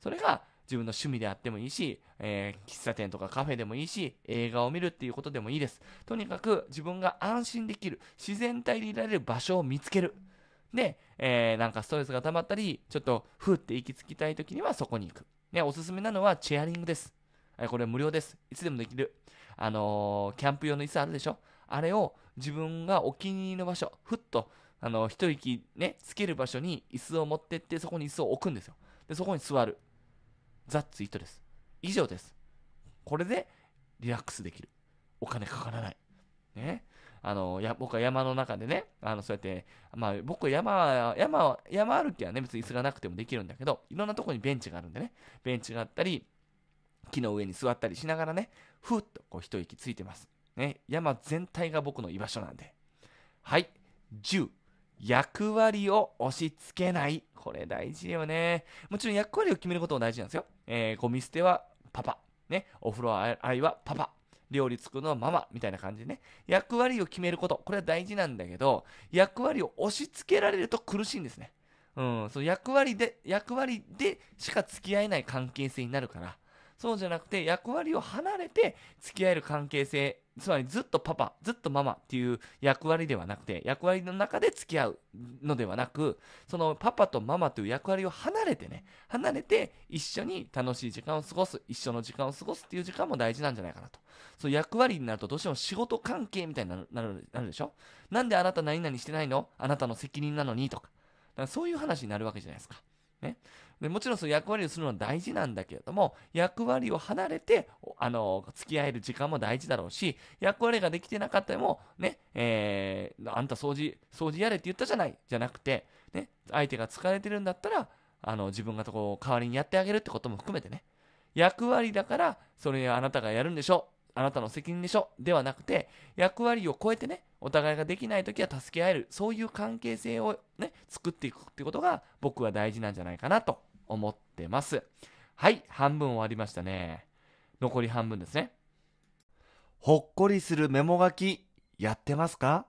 それが自分の趣味であってもいいし、えー、喫茶店とかカフェでもいいし、映画を見るっていうことでもいいです。とにかく自分が安心できる、自然体でいられる場所を見つける。で、えー、なんかストレスが溜まったり、ちょっとふーって行き着きたい時にはそこに行く。ね、おすすめなのはチェアリングです。これ無料です。いつでもできる。あのー、キャンプ用の椅子あるでしょあれを自分がお気に入りの場所、ふっと、あのー、一息ね、つける場所に椅子を持ってって、そこに椅子を置くんですよ。で、そこに座る。ザッツイートです。以上です。これでリラックスできる。お金かからない。ね。あの、や、僕は山の中でね、あの、そうやって、まあ、僕山、山、山歩きはね、別に椅子がなくてもできるんだけど、いろんなとこにベンチがあるんでね、ベンチがあったり、木の上に座ったりしながらね、ふっとこう一息ついてます。ね、山全体が僕の居場所なんで。はい、10。役割を押し付けない。これ大事よね。もちろん役割を決めることも大事なんですよ。えー、ゴミ捨てはパパ。ね、お風呂洗いはパパ。料理作るのはママみたいな感じでね、役割を決めること、これは大事なんだけど、役割を押し付けられると苦しいんですね。うん、その役割で、役割でしか付き合えない関係性になるから、そうじゃなくて役割を離れて付き合える関係性つまりずっとパパずっとママっていう役割ではなくて役割の中で付き合うのではなくそのパパとママという役割を離れてね離れて一緒に楽しい時間を過ごす一緒の時間を過ごすっていう時間も大事なんじゃないかなとそう役割になるとどうしても仕事関係みたいになるなるでしょなんであなた何々してないのあなたの責任なのにとかだからそういう話になるわけじゃないですかねでもちろんその役割をするのは大事なんだけれども、役割を離れて、あの、付き合える時間も大事だろうし、役割ができてなかったも、ね、えー、あんた掃除、掃除やれって言ったじゃない、じゃなくて、ね、相手が疲れてるんだったら、あの、自分がとこ代わりにやってあげるってことも含めてね、役割だから、それあなたがやるんでしょあなたの責任でしょではなくて、役割を超えてね、お互いができない時は助け合える、そういう関係性をね、作っていくってことが僕は大事なんじゃないかなと思ってます。はい、半分終わりましたね。残り半分ですね。ほっこりするメモ書き、やってますか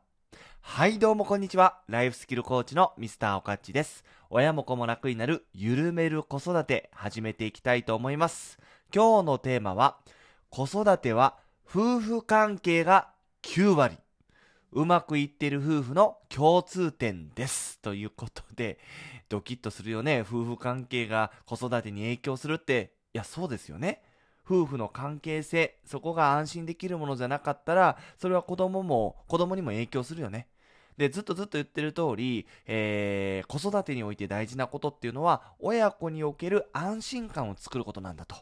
はい、どうもこんにちは。ライフスキルコーチのミスターおかっちです。親も子も楽になる、ゆるめる子育て、始めていきたいと思います。今日のテーマは、子育ては夫婦関係が9割。うまくいってる夫婦の共通点です。ということで、ドキッとするよね。夫婦関係が子育てに影響するって、いや、そうですよね。夫婦の関係性、そこが安心できるものじゃなかったら、それは子供も、子供にも影響するよね。で、ずっとずっと言ってる通り、えー、子育てにおいて大事なことっていうのは、親子における安心感を作ることなんだと。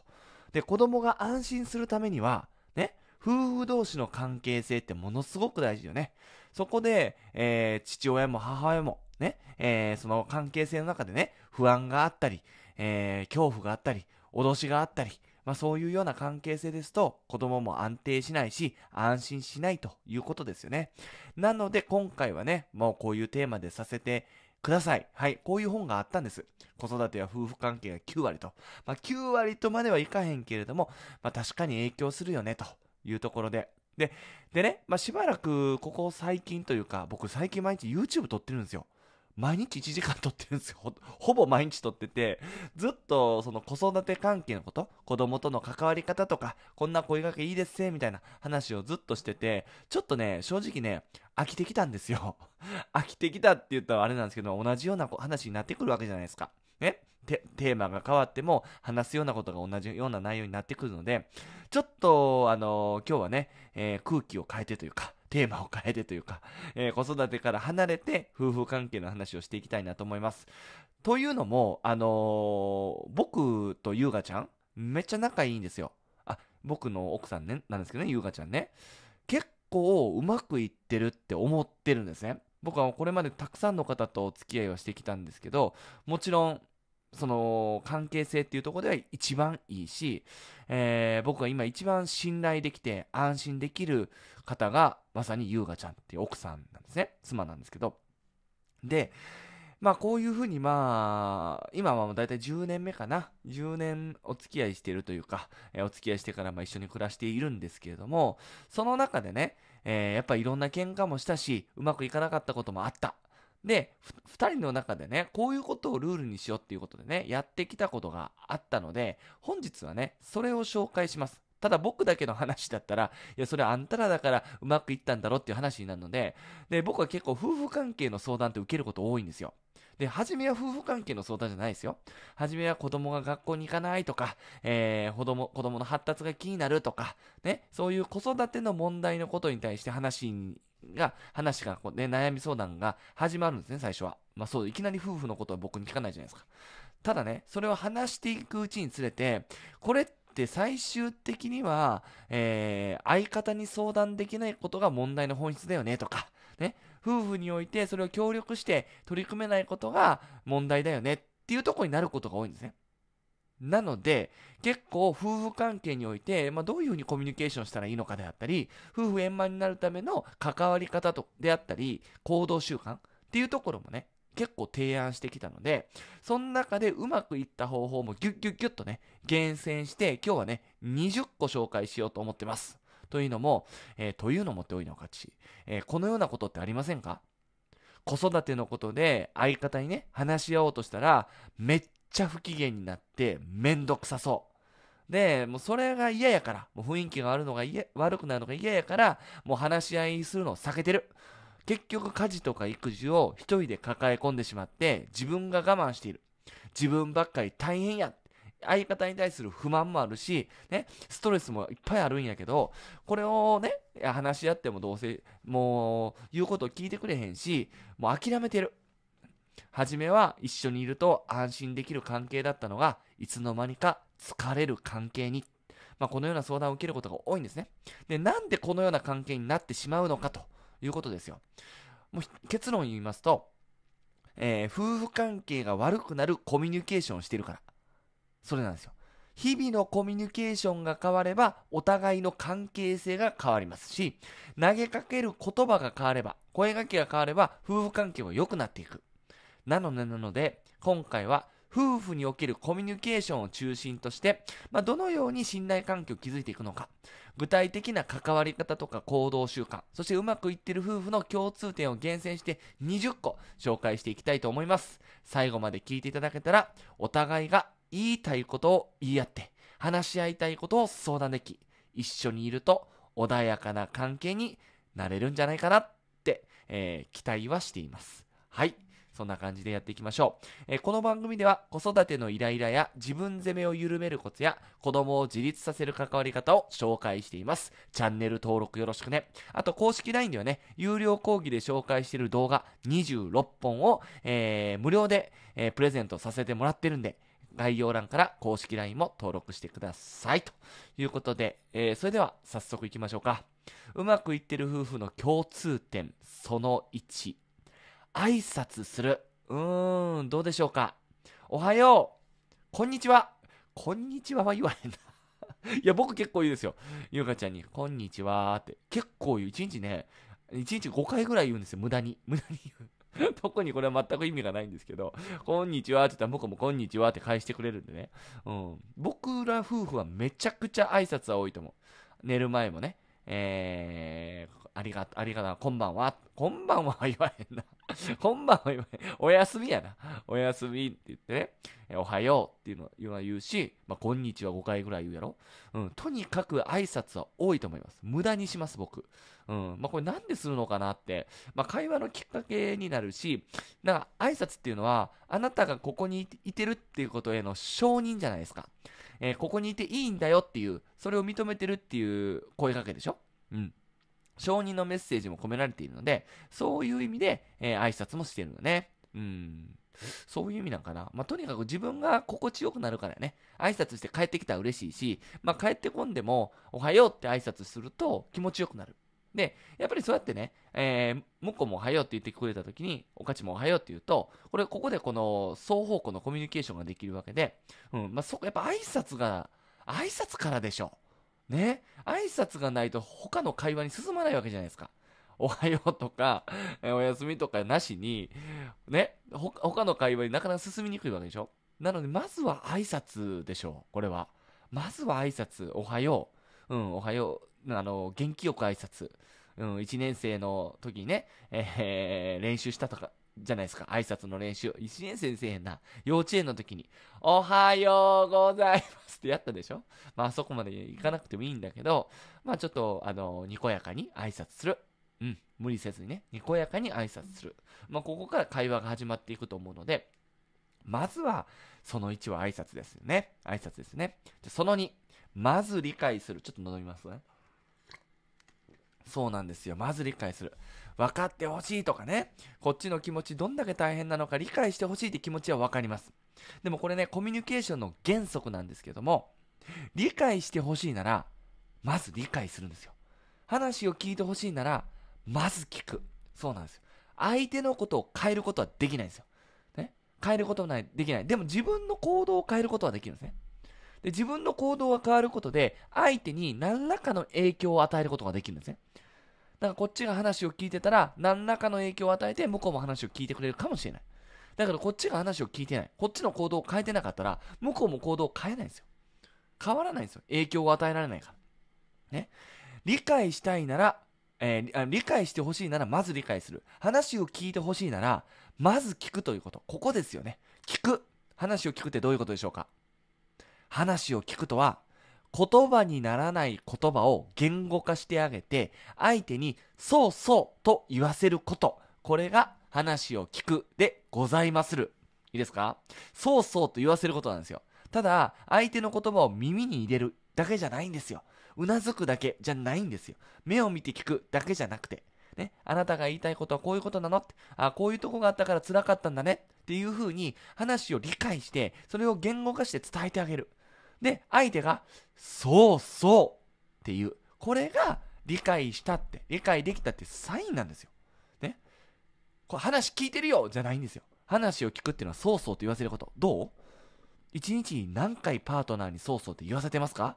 で、子供が安心するためには、ね、夫婦同士の関係性ってものすごく大事よね。そこで、えー、父親も母親もね、えー、その関係性の中でね、不安があったり、えー、恐怖があったり、脅しがあったり、まあ、そういうような関係性ですと、子供も安定しないし、安心しないということですよね。なので、今回はね、もうこういうテーマでさせてください。はい。こういう本があったんです。子育てや夫婦関係が9割と。まあ、9割とまではいかへんけれども、まあ、確かに影響するよね、というところで。で、でね、まあ、しばらく、ここ最近というか、僕最近毎日 YouTube 撮ってるんですよ。毎日1時間撮ってるんですよほ。ほぼ毎日撮ってて、ずっとその子育て関係のこと、子供との関わり方とか、こんな声掛けいいですね、みたいな話をずっとしてて、ちょっとね、正直ね、飽きてきたんですよ。飽きてきたって言ったらあれなんですけど、同じような話になってくるわけじゃないですか。ねテーマが変わっても話すようなことが同じような内容になってくるので、ちょっと、あのー、今日はね、えー、空気を変えてというか、テーマを変えてというか、えー、子育てから離れて夫婦関係の話をしていきたいなと思います。というのも、あのー、僕と優雅ちゃん、めっちゃ仲いいんですよ。あ、僕の奥さんね、なんですけどね、優雅ちゃんね。結構うまくいってるって思ってるんですね。僕はこれまでたくさんの方とお付き合いをしてきたんですけど、もちろんその関係性っていうところでは一番いいし、えー、僕が今一番信頼できて安心できる方がまさに優雅ちゃんっていう奥さんなんですね。妻なんですけど。で、まあこういうふうにまあ、今はもうだいたい10年目かな。10年お付き合いしてるというか、えー、お付き合いしてからまあ一緒に暮らしているんですけれども、その中でね、えー、やっぱいろんな喧嘩もしたし、うまくいかなかったこともあった。で、2人の中でね、こういうことをルールにしようっていうことでね、やってきたことがあったので、本日はね、それを紹介します。ただ僕だけの話だったら、いや、それあんたらだからうまくいったんだろうっていう話になるので、で、僕は結構夫婦関係の相談って受けること多いんですよ。で、初めは夫婦関係の相談じゃないですよ。初めは子供が学校に行かないとか、えー、子供、子供の発達が気になるとか、ね、そういう子育ての問題のことに対して話にが、話がこう、ね、悩み相談が始まるんですね、最初は。まあそう、いきなり夫婦のことは僕に聞かないじゃないですか。ただね、それを話していくうちにつれて、これって最終的には、えー、相方に相談できないことが問題の本質だよね、とか、ね、夫婦においてそれを協力して取り組めないことが問題だよね、っていうとこになることが多いんですね。なので、結構夫婦関係において、まあ、どういうふうにコミュニケーションしたらいいのかであったり、夫婦円満になるための関わり方とであったり、行動習慣っていうところもね、結構提案してきたので、その中でうまくいった方法もギュッギュッギュッとね、厳選して、今日はね、20個紹介しようと思ってます。というのも、えー、というのもっておいのか？ち、えー、このようなことってありませんか子育てのことで相方にね、話し合おうとしたら、めっちゃ不機嫌になってめんどくさそう。で、もうそれが嫌やから、もう雰囲気があるのが嫌、悪くなるのが嫌やから、もう話し合いするのを避けてる。結局家事とか育児を一人で抱え込んでしまって、自分が我慢している。自分ばっかり大変や。相方に対する不満もあるし、ね、ストレスもいっぱいあるんやけど、これをね、話し合ってもどうせ、もう、言うことを聞いてくれへんし、もう諦めてる。初めは一緒にいると安心できる関係だったのが、いつの間にか疲れる関係に。まあ、このような相談を受けることが多いんですね。で、なんでこのような関係になってしまうのかということですよ。もう結論を言いますと、えー、夫婦関係が悪くなるコミュニケーションをしているから。それなんですよ。日々のコミュニケーションが変われば、お互いの関係性が変わりますし、投げかける言葉が変われば、声がけが変われば、夫婦関係は良くなっていく。なので、なので、今回は夫婦におけるコミュニケーションを中心として、まあ、どのように信頼関係を築いていくのか、具体的な関わり方とか行動習慣、そしてうまくいっている夫婦の共通点を厳選して20個紹介していきたいと思います。最後まで聞いていただけたら、お互いが言いたいことを言い合って、話し合いたいことを相談でき、一緒にいると穏やかな関係になれるんじゃないかなって、えー、期待はしています。はい。そんな感じでやっていきましょう。えー、この番組では子育てのイライラや自分責めを緩めるコツや子供を自立させる関わり方を紹介しています。チャンネル登録よろしくね。あと公式 LINE ではね、有料講義で紹介している動画26本を、えー、無料で、えー、プレゼントさせてもらってるんで、概要欄から公式 LINE も登録してください。ということで、えー、それでは早速いきましょうか。うまくいってる夫婦の共通点、その1。挨拶する。うーん、どうでしょうか。おはよう。こんにちは。こんにちはは言わへんな。いや、僕結構いいですよ。ゆうかちゃんに、こんにちはって。結構言う。一日ね、一日5回ぐらい言うんですよ。無駄に。無駄に言う。特にこれは全く意味がないんですけど、こんにちはって言ったら僕もこんにちはって返してくれるんでね。うん。僕ら夫婦はめちゃくちゃ挨拶は多いと思う。寝る前もね。えー、ありがとう、ありがとう、こんばんは。こんばんは言わへんな。こんばんは言わへん。おやすみやな。おやすみって言ってね、えおはようっていうのは言うし、まあ、こんにちは5回ぐらい言うやろ。うん、とにかく挨拶は多いと思います。無駄にします、僕。うん、まあ、これなんでするのかなって、まあ、会話のきっかけになるし、んか挨拶っていうのは、あなたがここにいてるっていうことへの承認じゃないですか。えー、ここにいていいんだよっていう、それを認めてるっていう声かけでしょうん。承認のメッセージも込められているので、そういう意味で、えー、挨拶もしてるのね。うん。そういう意味なんかな。まあ、とにかく自分が心地よくなるからね、挨拶して帰ってきたら嬉しいし、まあ、帰ってこんでも、おはようって挨拶すると気持ちよくなる。で、やっぱりそうやってね、えー、向こうもおはようって言ってくれた時に、おかちもおはようって言うと、これ、ここでこの双方向のコミュニケーションができるわけで、うん、まあ、そこ、やっぱ挨拶が、挨拶からでしょ。ね、挨拶がないと他の会話に進まないわけじゃないですか。おはようとか、おやすみとかなしに、ね、他の会話になかなか進みにくいわけでしょなので、まずは挨拶でしょう、これは。まずは挨拶、おはよう。うん、おはよう。あの、元気よく挨拶。うん、1年生の時にね、えー、練習したとか、じゃないですか、挨拶の練習。1年生へんな。幼稚園の時に、おはようございますってやったでしょまあそこまで行かなくてもいいんだけど、まあちょっと、あの、にこやかに挨拶する。うん、無理せずにね、にこやかに挨拶する。まあここから会話が始まっていくと思うので、まずは、その1は挨拶ですよね。挨拶ですね。じその2、まず理解する。ちょっと望みますね。そうなんですよ。まず理解する。分かってほしいとかね、こっちの気持ちどんだけ大変なのか理解してほしいって気持ちは分かります。でもこれね、コミュニケーションの原則なんですけども、理解してほしいなら、まず理解するんですよ。話を聞いてほしいなら、まず聞く。そうなんですよ。相手のことを変えることはできないんですよ。ね。変えることはない、できない。でも自分の行動を変えることはできるんですね。で、自分の行動が変わることで、相手に何らかの影響を与えることができるんですね。だからこっちが話を聞いてたら、何らかの影響を与えて、向こうも話を聞いてくれるかもしれない。だからこっちが話を聞いてない。こっちの行動を変えてなかったら、向こうも行動を変えないんですよ。変わらないんですよ。影響を与えられないから。ね。理解したいなら、えー、理解してほしいなら、まず理解する。話を聞いてほしいなら、まず聞くということ。ここですよね。聞く。話を聞くってどういうことでしょうか話を聞くとは、言葉にならない言葉を言語化してあげて、相手にそうそうと言わせること。これが話を聞くでございまする。いいですかそうそうと言わせることなんですよ。ただ、相手の言葉を耳に入れるだけじゃないんですよ。うなずくだけじゃないんですよ。目を見て聞くだけじゃなくて。ね、あなたが言いたいことはこういうことなのって、あ、こういうとこがあったから辛かったんだねっていうふうに話を理解して、それを言語化して伝えてあげる。で、相手が、そうそうっていう。これが理解したって、理解できたってサインなんですよ。ね。これ話聞いてるよじゃないんですよ。話を聞くっていうのはそうそうと言わせること。どう一日に何回パートナーにそうそうって言わせてますか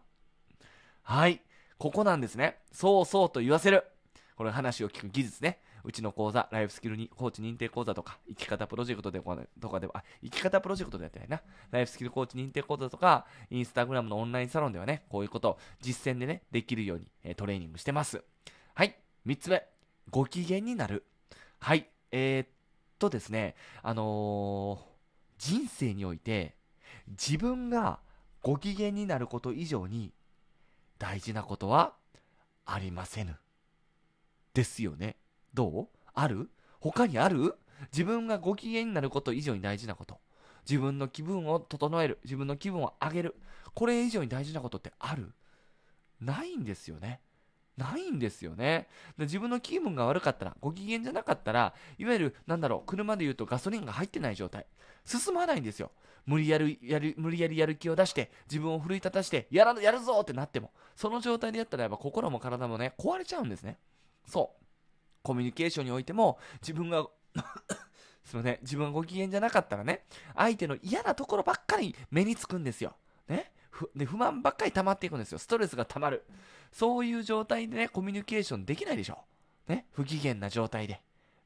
はい。ここなんですね。そうそうと言わせる。これ話を聞く技術ね。うちの講座、ライフスキルにコーチ認定講座とか、生き方プロジェクトでとかでは、生き方プロジェクトでやってないな。ライフスキルコーチ認定講座とか、インスタグラムのオンラインサロンではね、こういうことを実践でね、できるように、えー、トレーニングしてます。はい。3つ目。ご機嫌になる。はい。えー、っとですね、あのー、人生において、自分がご機嫌になること以上に大事なことはありませぬ。ですよね。どうある他にある自分がご機嫌になること以上に大事なこと。自分の気分を整える。自分の気分を上げる。これ以上に大事なことってあるないんですよね。ないんですよね。で自分の気分が悪かったら、ご機嫌じゃなかったら、いわゆる、なんだろう、車で言うとガソリンが入ってない状態。進まないんですよ。無理やり、やる、無理やりやる気を出して、自分を奮い立たして、やら、やるぞってなっても、その状態でやったらやっぱ心も体もね、壊れちゃうんですね。そう。コミュニケーションにおいても、自分が すいません、自分がご機嫌じゃなかったらね、相手の嫌なところばっかり目につくんですよ。ね。で、不満ばっかり溜まっていくんですよ。ストレスが溜まる。そういう状態でね、コミュニケーションできないでしょ。ね。不機嫌な状態で。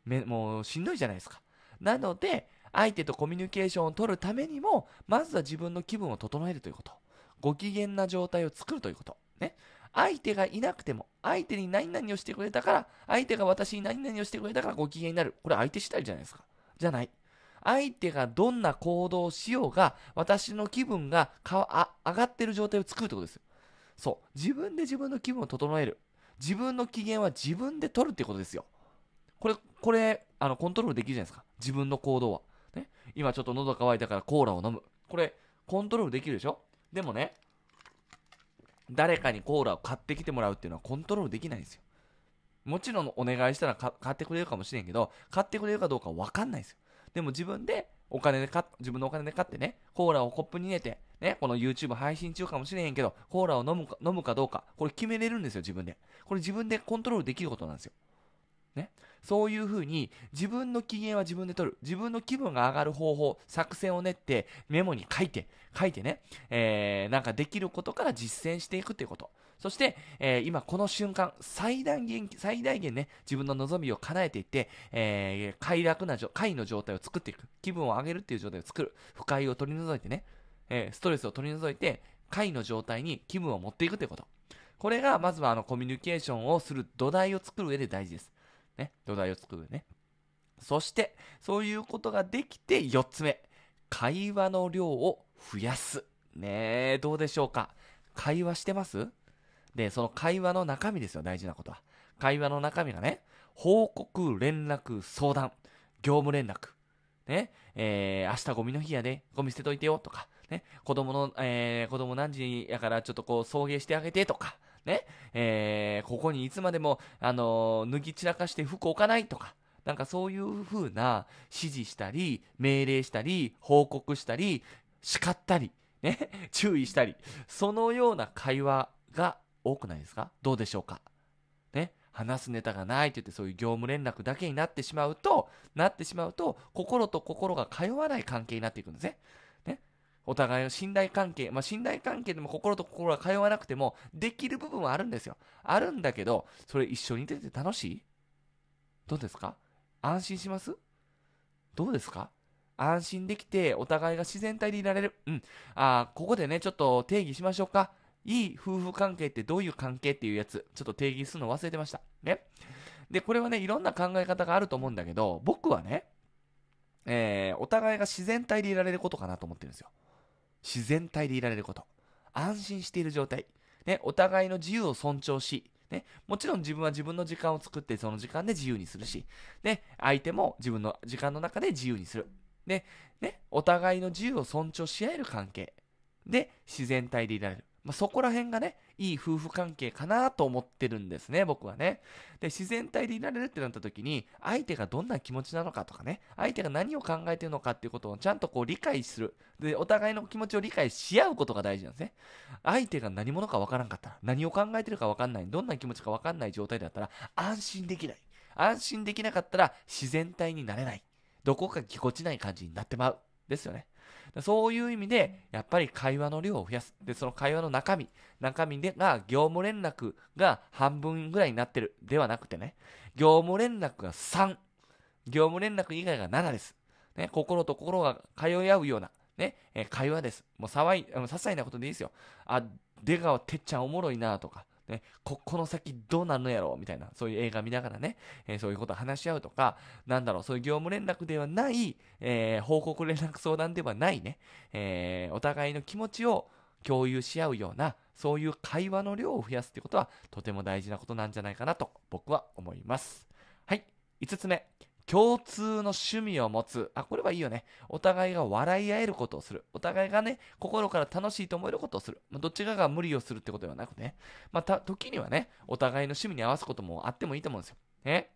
め、もうしんどいじゃないですか。なので、相手とコミュニケーションを取るためにも、まずは自分の気分を整えるということ。ご機嫌な状態を作るということ。ね。相手がいなくても、相手に何々をしてくれたから、相手が私に何々をしてくれたからご機嫌になる。これ相手次第じゃないですか。じゃない。相手がどんな行動をしようが、私の気分がかあ上がってる状態を作るってことですよ。そう。自分で自分の気分を整える。自分の機嫌は自分で取るってことですよ。これ、これ、あの、コントロールできるじゃないですか。自分の行動は。ね。今ちょっと喉乾いたからコーラを飲む。これ、コントロールできるでしょでもね、誰かにコーラを買ってきてもらうっていうのはコントロールできないんですよ。もちろんお願いしたら買ってくれるかもしれんけど、買ってくれるかどうかわかんないですよ。でも自分でお金で買自分のお金で買ってね、コーラをコップに入れて、ね、この YouTube 配信中かもしれへんけど、コーラを飲むか飲むかどうか、これ決めれるんですよ、自分で。これ自分でコントロールできることなんですよ。ね。そういうふうに自分の機嫌は自分で取る。自分の気分が上がる方法、作戦を練ってメモに書いて、書いてね、えー、なんかできることから実践していくということ。そして、えー、今この瞬間、最大限、最大限ね、自分の望みを叶えていって、えー、快楽なょ、快の状態を作っていく。気分を上げるっていう状態を作る。不快を取り除いてね、えー、ストレスを取り除いて、快の状態に気分を持っていくということ。これが、まずはあの、コミュニケーションをする土台を作る上で大事です。ね、土台を作るね。そして、そういうことができて4つ目。会話の量を増やす。ねえ、どうでしょうか会話してますで、その会話の中身ですよ、大事なことは。会話の中身がね、報告、連絡、相談、業務連絡。ね、えー、明日ゴミの日やで、ゴミ捨てといてよとか、ね、子供の、えー、子供何時やからちょっとこう送迎してあげてとか、ね、えー、ここにいつまでも、あのー、脱ぎ散らかして服置かないとか、なんかそういう風な指示したり、命令したり、報告したり、叱ったり、ね、注意したり、そのような会話が多くないですかどうでしょうかね、話すネタがないって言ってそういう業務連絡だけになってしまうと、なってしまうと、心と心が通わない関係になっていくんですね。お互いの信頼関係、まあ、信頼関係でも心と心が通わなくても、できる部分はあるんですよ。あるんだけど、それ一緒に出て楽しいどうですか安心しますどうですか安心できて、お互いが自然体でいられる。うん。あここでね、ちょっと定義しましょうか。いい夫婦関係ってどういう関係っていうやつ、ちょっと定義するの忘れてました。ね。で、これはね、いろんな考え方があると思うんだけど、僕はね、えー、お互いが自然体でいられることかなと思ってるんですよ。自然体でいられること。安心している状態。ね、お互いの自由を尊重し、ね、もちろん自分は自分の時間を作って、その時間で自由にするし、ね、相手も自分の時間の中で自由にする。で、ね、お互いの自由を尊重し合える関係。で、自然体でいられる。まあ、そこら辺がね、いい夫婦関係かなと思ってるんですね、僕はね。で、自然体でいられるってなった時に、相手がどんな気持ちなのかとかね、相手が何を考えてるのかっていうことをちゃんとこう理解する。で、お互いの気持ちを理解し合うことが大事なんですね。相手が何者かわからんかったら、何を考えてるかわかんない、どんな気持ちかわかんない状態だったら、安心できない。安心できなかったら、自然体になれない。どこかぎこちない感じになってまう。ですよね。そういう意味で、やっぱり会話の量を増やす。で、その会話の中身、中身でが、業務連絡が半分ぐらいになってる。ではなくてね、業務連絡が3。業務連絡以外が7です。ね、心と心が通い合うような、ね、え会話です。もう騒い、些細なことでいいですよ。あ、出川てっちゃんおもろいなとか、ね、こ、この先どうなるのやろみたいな、そういう映画見ながらね、えー、そういうこと話し合うとか、なんだろう、そういう業務連絡ではない、えー、報告連絡相談ではないね、えー、お互いの気持ちを共有し合うような、そういう会話の量を増やすってことは、とても大事なことなんじゃないかなと、僕は思います。はい、5つ目。共通の趣味を持つ。あ、これはいいよね。お互いが笑い合えることをする。お互いがね、心から楽しいと思えることをする。まどっちかが無理をするってことではなくね。また、時にはね、お互いの趣味に合わすこともあってもいいと思うんですよ。ね。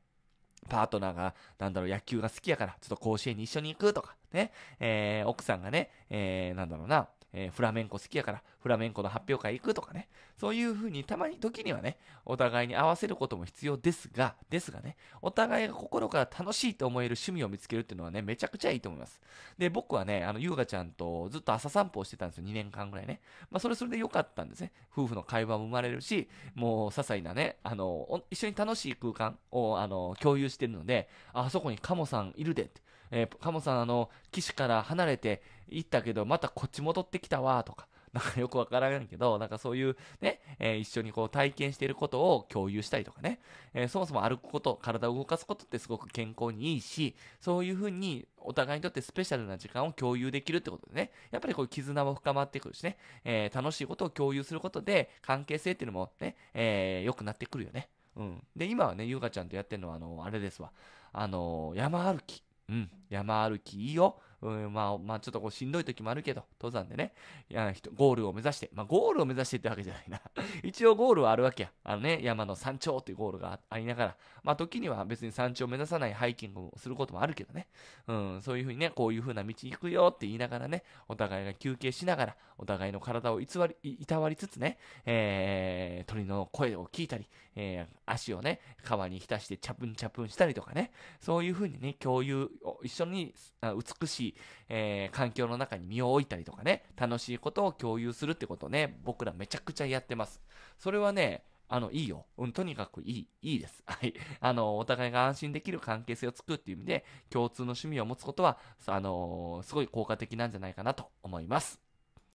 パートナーが、なんだろう、野球が好きやから、ちょっと甲子園に一緒に行くとか、ね。えー、奥さんがね、えー、なんだろうな、えー、フラメンコ好きやからフラメンコの発表会行くとかね、そういうふうにたまに時にはね、お互いに合わせることも必要ですが、ですがね、お互いが心から楽しいと思える趣味を見つけるっていうのはね、めちゃくちゃいいと思います。で、僕はね、あの、優雅ちゃんとずっと朝散歩をしてたんですよ、2年間ぐらいね。まあ、それそれで良かったんですね。夫婦の会話も生まれるし、もう、些細なね、あの、一緒に楽しい空間を、あの、共有してるので、あそこにカモさんいるでって、えー、カモさん、あの、士から離れて行ったけど、またこっち戻ってきたわ、とか、なんかよくわからんけど、なんかそういうね、えー、一緒にこう体験していることを共有したりとかね、えー、そもそも歩くこと、体を動かすことってすごく健康にいいし、そういうふうにお互いにとってスペシャルな時間を共有できるってことでね、やっぱりこう絆も深まってくるしね、えー、楽しいことを共有することで関係性っていうのもね、え良くなってくるよね。うん。で、今はね、ゆうかちゃんとやってるのは、あの、あれですわ。あの、山歩き。うん、山歩きいいよ。うんまあ、まあ、ちょっとこうしんどい時もあるけど、登山でね、いやゴールを目指して、まあ、ゴールを目指してってわけじゃないな。一応ゴールはあるわけや。あのね、山の山頂っていうゴールがありながら、まあ、時には別に山頂を目指さないハイキングをすることもあるけどね、うん、そういうふうにね、こういうふうな道行くよって言いながらね、お互いが休憩しながら、お互いの体を偽り、いたわりつつね、えー、鳥の声を聞いたり、えー、足をね、川に浸してチャプンチャプンしたりとかね、そういうふうにね、共有を、一緒に美しい、えー、環境の中に身を置いたりとかね、楽しいことを共有するってことね、僕らめちゃくちゃやってます。それはね、あの、いいよ。うん、とにかくいい、いいです。はい。あの、お互いが安心できる関係性を作るっていう意味で、共通の趣味を持つことは、あのー、すごい効果的なんじゃないかなと思います。